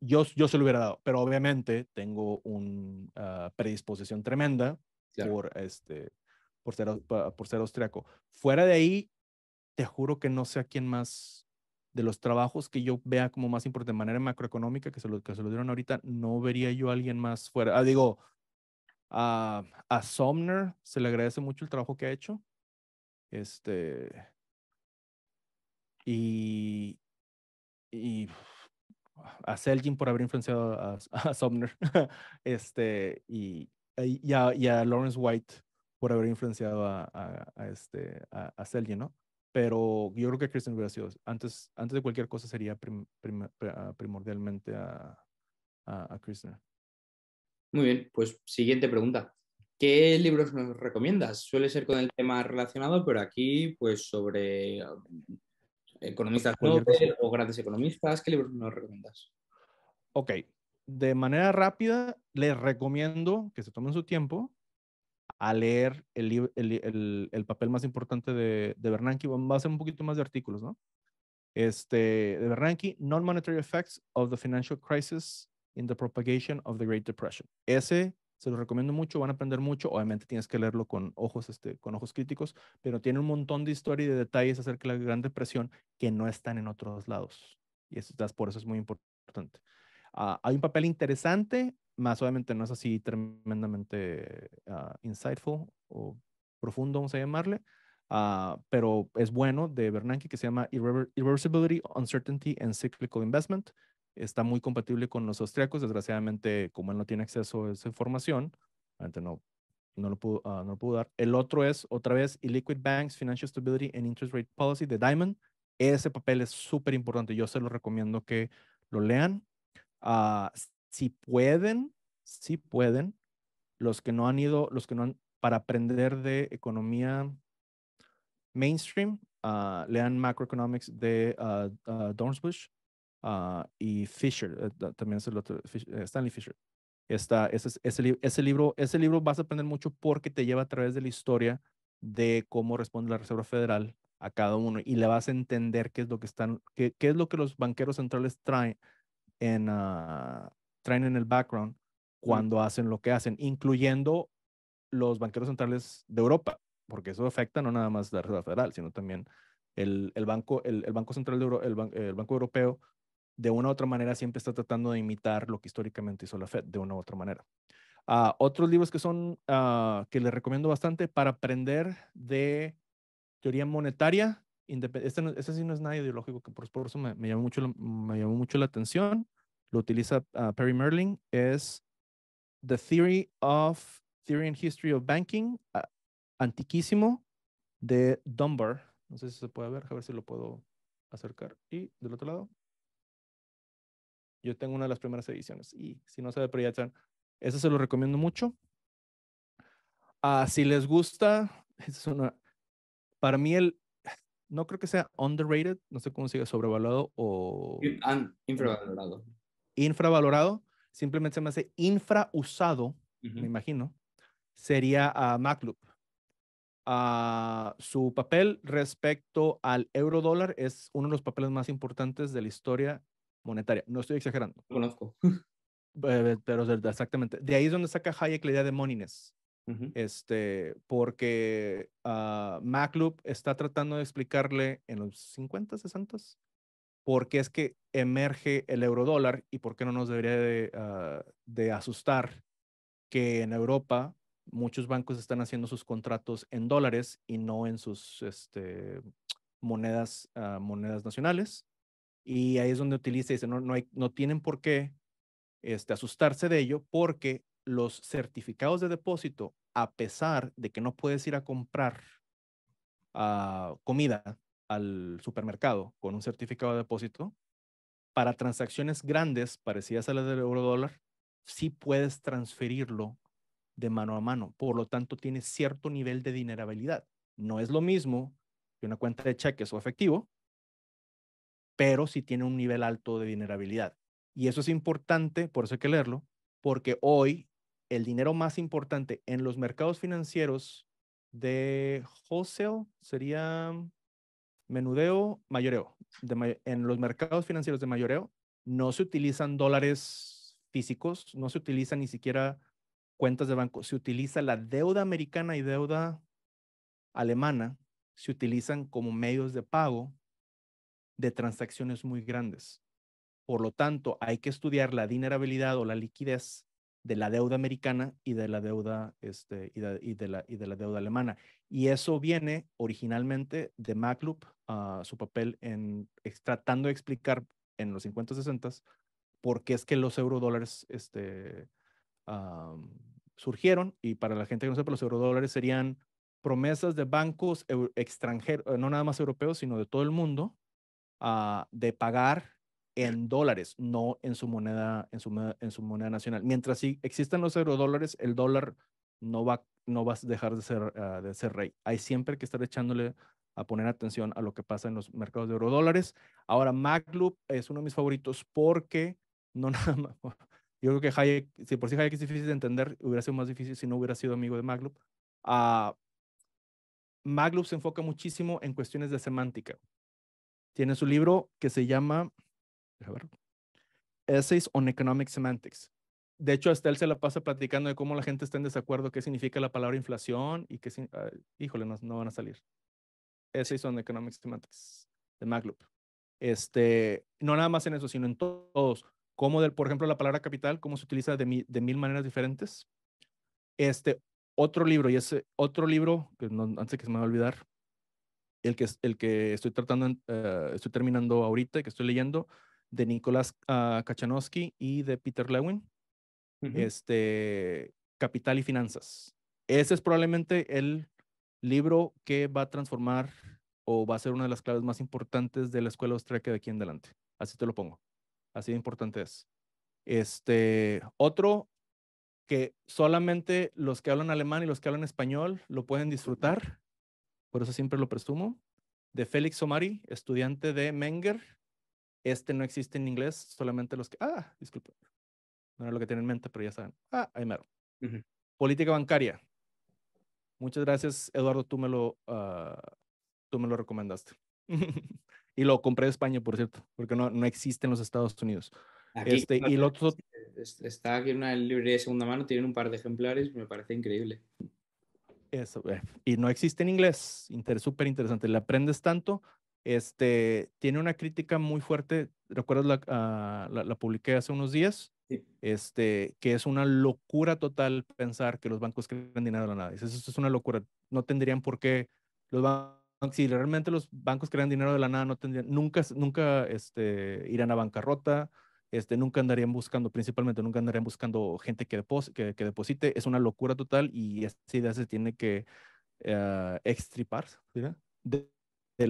Yo, yo se lo hubiera dado, pero obviamente tengo una ah, predisposición tremenda por, este, por, ser, por ser austriaco. Fuera de ahí, te juro que no sé a quién más de los trabajos que yo vea como más importante de manera macroeconómica, que se lo, que se lo dieron ahorita, no vería yo a alguien más fuera. Ah, digo, a, a Somner se le agradece mucho el trabajo que ha hecho. Este. Y. Y. A Selgin por haber influenciado a, a Somner. <laughs> este. Y, y, a, Lawrence White por haber influenciado a, a, este, a, Selgin, ¿no? pero yo creo que Christian hubiera sido, antes, antes de cualquier cosa sería ah, primordialmente a, a, Muy bien, pues siguiente pregunta. ¿Qué libros nos recomiendas? Suele ser con el tema relacionado, pero aquí, pues sobre eh, economistas o grandes economistas, ¿qué libros nos recomiendas? Ok, de manera rápida, les recomiendo que se tomen su tiempo a leer el, papel más importante de, Bernanke. Va a ser un poquito más de artículos, ¿no? Este, de Bernanke, Non-Monetary Effects of the Financial Crisis in the Propagation of the Great Depression. Ese se lo recomiendo mucho, van a aprender mucho. Obviamente tienes que leerlo con ojos, este, con ojos críticos, pero tiene un montón de historia y de detalles acerca de la Gran Depresión que no están en otros lados. Y eso, por eso es muy importante. Ah, hay un papel interesante, más obviamente no es así tremendamente ah, insightful o profundo, vamos a llamarle, ah, pero es bueno de Bernanke que se llama Irreversibility, Uncertainty and Cyclical Investment. Está muy compatible con los austriacos, desgraciadamente como él no tiene acceso a esa información, no, no, lo pudo, no lo pudo dar. El otro es otra vez Illiquid Banks, Financial Stability and Interest Rate Policy de Diamond. Ese papel es súper importante, yo se lo recomiendo que lo lean Ah, si pueden, si pueden, los que no han ido, los que no han, para aprender de economía mainstream, ah, lean Macroeconomics de uh, Dornsbush y Fisher, eh, también es el otro, eh, Stanley Fisher. ese, ese, ese, libro, ese libro vas a aprender mucho porque te lleva a través de la historia de cómo responde la Reserva Federal a cada uno y le vas a entender qué es lo que están, qué es lo que los banqueros centrales traen, en, ah, traen en el background cuando hacen lo que hacen, incluyendo los banqueros centrales de Europa, porque eso afecta no nada más la Reserva Federal, sino también el, el banco, el, Banco Central de Euro, el, Banco Europeo, de una u otra manera siempre está tratando de imitar lo que históricamente hizo la Fed, de una u otra manera. Ah, otros libros que son, ah, que les recomiendo bastante para aprender de teoría monetaria este, este, sí no es nada ideológico, que por, eso me, me, llamó mucho, me llamó mucho la atención. Lo utiliza ah, Perry Merlin. Es The Theory of Theory and History of Banking, ah, antiquísimo, de Dunbar. No sé si se puede ver, a ver si lo puedo acercar. Y del otro lado, yo tengo una de las primeras ediciones. Y si no sabe, pero ya están. Eso se lo recomiendo mucho. Ah, si les gusta, <laughs> es una, para mí el, no creo que sea underrated, no sé cómo sigue, sobrevalorado o... infravalorado. Infravalorado, simplemente se me hace infrausado, me imagino, sería a MacLoop. su papel respecto al euro dólar es uno de los papeles más importantes de la historia monetaria. No estoy exagerando. Conozco. <laughs> Pero exactamente. De ahí es donde saca Hayek la idea de monines este, porque uh, ah, MacLoop está tratando de explicarle en los 50, 60 por qué es que emerge el eurodólar y por qué no nos debería ah, de, asustar que en Europa muchos bancos están haciendo sus contratos en dólares y no en sus este, monedas, ah, monedas nacionales. Y ahí es donde utiliza y dice, no, no, hay, no tienen por qué este, asustarse de ello porque los certificados de depósito a pesar de que no puedes ir a comprar ah, comida al supermercado con un certificado de depósito, para transacciones grandes parecidas a las del euro dólar, sí puedes transferirlo de mano a mano. Por lo tanto, tiene cierto nivel de dinerabilidad. No es lo mismo que una cuenta de cheques o efectivo, pero sí tiene un nivel alto de dinerabilidad. Y eso es importante, por eso hay que leerlo, porque hoy el dinero más importante en los mercados financieros de wholesale sería menudeo, mayoreo. en los mercados financieros de mayoreo no se utilizan dólares físicos, no se utilizan ni siquiera cuentas de banco, se utiliza la deuda americana y deuda alemana, se utilizan como medios de pago de transacciones muy grandes. Por lo tanto, hay que estudiar la dinerabilidad o la liquidez de la deuda americana y de la deuda, este, y, de, la, y de la deuda alemana. Y eso viene originalmente de MacLup, ah, su papel en tratando de explicar en los 50, 60 por qué es que los eurodólares este, ah, surgieron. Y para la gente que no sepa, los eurodólares serían promesas de bancos extranjeros, no nada más europeos, sino de todo el mundo, ah, de pagar en dólares, no en su moneda, en su, moneda nacional. Mientras sí existan los eurodólares, el dólar no va, no a dejar de ser, ah, de ser rey. Hay siempre que estar echándole a poner atención a lo que pasa en los mercados de eurodólares. Ahora, Maglup es uno de mis favoritos porque no <laughs> nada más. Yo creo que Hayek, si por sí Hayek es difícil de entender, hubiera sido más difícil si no hubiera sido amigo de Maglup. Ah, Maglup se enfoca muchísimo en cuestiones de semántica. Tiene su libro que se llama ver. Essays on Economic Semantics. De hecho, hasta él se la pasa platicando de cómo la gente está en desacuerdo, qué significa la palabra inflación y qué... Ah, híjole, no, no, van a salir. Essays on Economic Semantics de Maglup Este, no nada más en eso, sino en todos. Como, del, por ejemplo, la palabra capital, cómo se utiliza de, de mil maneras diferentes. Este, otro libro, y ese otro libro, que antes que se me va a olvidar, el que, el que estoy tratando, eh, estoy terminando ahorita, que estoy leyendo, de Nicolás ah, Kachanowski y de Peter Lewin, este, Capital y Finanzas. Ese es probablemente el libro que va a transformar o va a ser una de las claves más importantes de la escuela austriaca de aquí en adelante. Así te lo pongo. Así de importante es. Este, otro que solamente los que hablan alemán y los que hablan español lo pueden disfrutar, por eso siempre lo presumo, de Félix Somari, estudiante de Menger, este no existe en inglés, solamente los que. Ah, disculpa. No era lo que tienen en mente, pero ya saben. Ah, ahí mero. Política bancaria. Muchas gracias, Eduardo. Tú me lo, ah, tú me lo recomendaste. <laughs> y lo compré de España, por cierto, porque no, no existe en los Estados Unidos. Este, y Está aquí en una librería de segunda mano, tienen un par de ejemplares, me parece increíble. Eso, eh, y no existe en inglés, súper interesante. Le aprendes tanto este, tiene una crítica muy fuerte, ¿recuerdas la, ah, publiqué hace unos días? Este, que es una locura total pensar que los bancos crean dinero de la nada. es una locura. No tendrían por qué los bancos si realmente los bancos crean dinero de la nada, no tendrían, nunca, nunca este, irán a bancarrota, este, nunca andarían buscando, principalmente nunca andarían buscando gente que, deposite. Es una locura total y esta idea se tiene que eh, extripar de, Ah,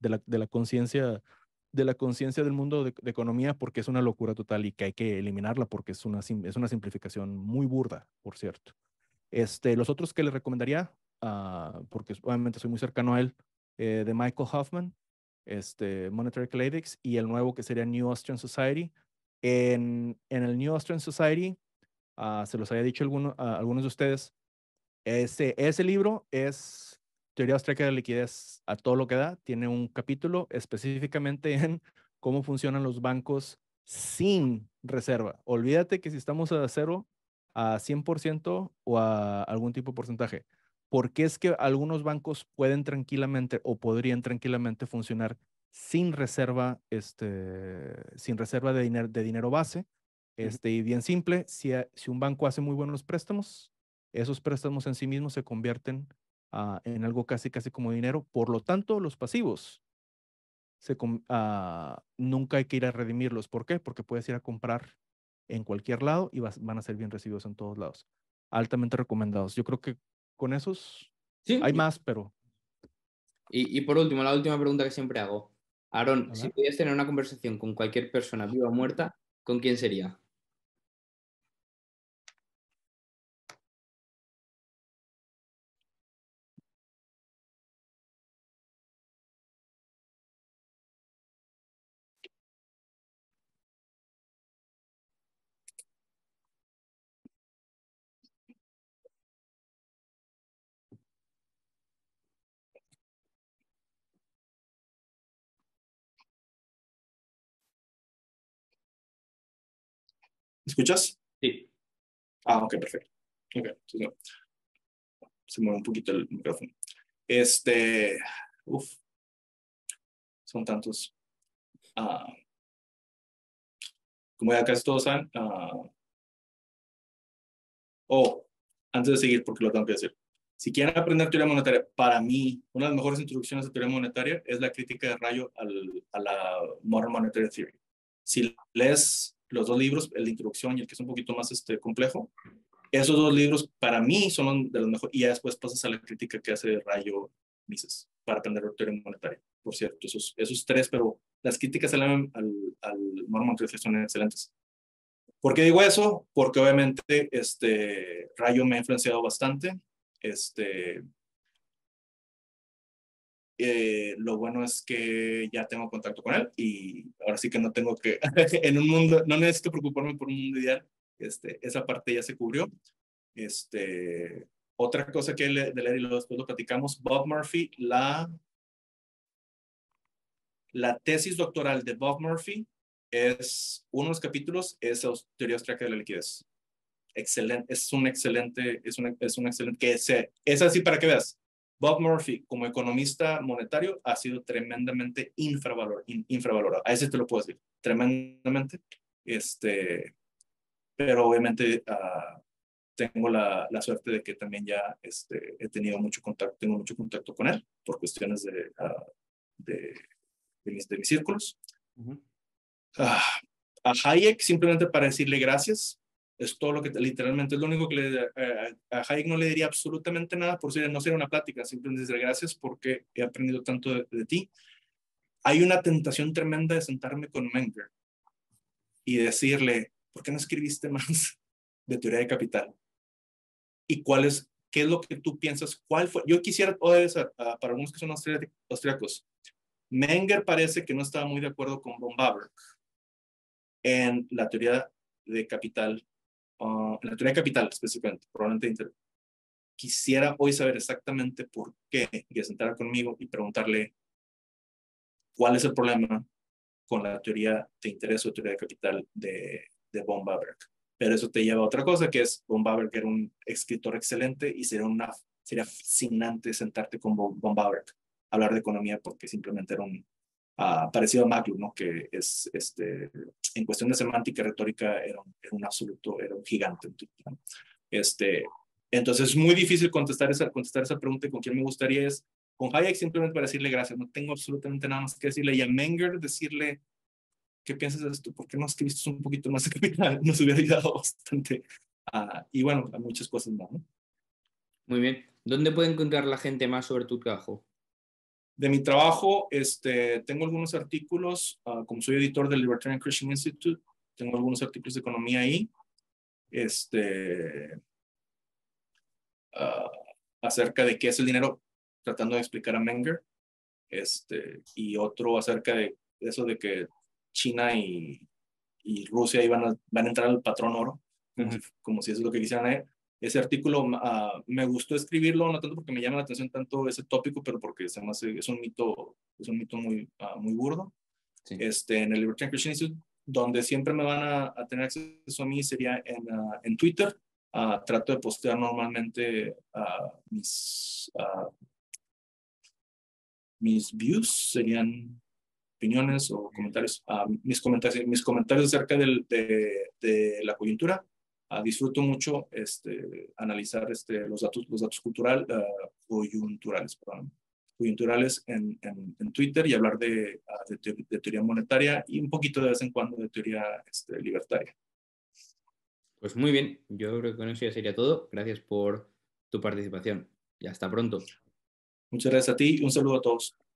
de la, de, la, conciencia de la conciencia del mundo de, economía porque es una locura total y que hay que eliminarla porque es una, es una simplificación muy burda, por cierto. Este, los otros que le recomendaría, ah, porque obviamente soy muy cercano a él, eh, de Michael Hoffman, este, Monetary Cladics, y el nuevo que sería New Austrian Society. En, en el New Austrian Society, ah, se los había dicho alguno, algunos de ustedes, ese, ese libro es Teoría austríaca de liquidez a todo lo que da tiene un capítulo específicamente <laughs> en cómo funcionan los bancos sin reserva. Olvídate que si estamos a cero, a 100% o a algún tipo de porcentaje. ¿Por qué es que algunos bancos pueden tranquilamente o podrían tranquilamente funcionar sin reserva, este, sin reserva de, dinero, de dinero base? Este, Y bien simple, si, si un banco hace muy buenos préstamos, esos préstamos en sí mismos se convierten Ah, en algo casi, casi como dinero. Por lo tanto, los pasivos se, ah, nunca hay que ir a redimirlos. ¿Por qué? Porque puedes ir a comprar en cualquier lado y van a ser bien recibidos en todos lados. Altamente recomendados. Yo creo que con esos ¿Sí? hay más, pero... Y, y por último, la última pregunta que siempre hago. Aaron, si pudieras tener una conversación con cualquier persona viva o muerta, ¿con quién sería? ¿Me escuchas? Sí. Ah, ok, perfecto. Ok, entonces no. Se mueve un poquito el micrófono. Este, uff, son tantos. Ah. como ya casi todos saben, ah. oh, antes de seguir, porque lo tengo que decir. Si quieren aprender teoría monetaria, para mí, una de las mejores introducciones a teoría monetaria es la crítica de Rayo al, a la Modern Monetary Theory. Si les los dos libros, el de introducción y el que es un poquito más este, complejo, esos dos libros para mí son de los mejores. Y ya después pasas a la crítica que hace Rayo Mises para aprender la teoría monetaria. Por cierto, esos, esos tres, pero las críticas al, al, al son excelentes. ¿Por qué digo eso? Porque obviamente este, Rayo me ha influenciado bastante. Este, eh, lo bueno es que ya tengo contacto con él y ahora sí que no tengo que, <laughs> en un mundo, no necesito preocuparme por un mundo ideal, este, esa parte ya se cubrió. Este, otra cosa que le, de leer y después lo platicamos, Bob Murphy, la, la tesis doctoral de Bob Murphy es, uno de los capítulos es teoría austríaca de la liquidez. Excelente, es un excelente, es un, es un excelente, que ese es así para que veas, Bob Murphy, como economista monetario, ha sido tremendamente infravalor, infravalorado. A ese te lo puedo decir, tremendamente. Este, pero obviamente ah, tengo la, la, suerte de que también ya este, he tenido mucho contacto, tengo mucho contacto con él por cuestiones de, ah, de, de, mis, círculos. Ah, a Hayek, simplemente para decirle gracias, es todo lo que literalmente es lo único que le, eh, a, Hayek no le diría absolutamente nada por si no ser una plática, simplemente gracias porque he aprendido tanto de, ti. Hay una tentación tremenda de sentarme con Menger y decirle, ¿por qué no escribiste más de teoría de capital? ¿Y cuál es, qué es lo que tú piensas? ¿Cuál fue? Yo quisiera, para algunos que son austriacos, Menger parece que no estaba muy de acuerdo con von Baber en la teoría de capital Ah, en la teoría capital específicamente, probablemente quisiera hoy saber exactamente por qué y sentar conmigo y preguntarle cuál es el problema con la teoría de interés o teoría de capital de, de von Baberck, Pero eso te lleva a otra cosa, que es von Baberck era un escritor excelente y sería, una, sería fascinante sentarte con von Baberck, hablar de economía, porque simplemente era un parecido a Maglu, ¿no? que es, este, en cuestión de semántica y retórica era un, absoluto, era un gigante. Este, entonces es muy difícil contestar esa, contestar esa pregunta con quién me gustaría es con Hayek simplemente para decirle gracias, no tengo absolutamente nada más que decirle y a Menger decirle ¿qué piensas de esto? ¿Por qué no escribiste un poquito más de capital? <laughs> Nos hubiera ayudado bastante. Ah, y bueno, a muchas cosas más. ¿no? Muy bien. ¿Dónde puede encontrar la gente más sobre tu trabajo? De mi trabajo, este, tengo algunos artículos, ah, como soy editor del Libertarian Christian Institute, tengo algunos artículos de economía ahí, este, ah, acerca de qué es el dinero, tratando de explicar a Menger, este, y otro acerca de eso de que China y, Rusia iban a, van a entrar al patrón oro, como si eso es lo que quisieran ese artículo ah, me gustó escribirlo, no tanto porque me llama la atención tanto ese tópico, pero porque se es un mito, es un mito muy, ah, muy burdo. Este, en el Libertarian Christian Institute, donde siempre me van a, tener acceso a mí sería en, ah, en Twitter. trato de postear normalmente mis, mis views, serían opiniones o comentarios, mis, comentarios mis comentarios acerca del, de, de la coyuntura. Ah, disfruto mucho este, analizar este, los datos, los datos cultural, ah, coyunturales, coyunturales en, Twitter y hablar ah, de, teoría monetaria y un poquito de vez en cuando de teoría este, libertaria. Pues muy bien, yo creo que con eso ya sería todo. Gracias por tu participación y hasta pronto. Muchas gracias a ti y un saludo a todos.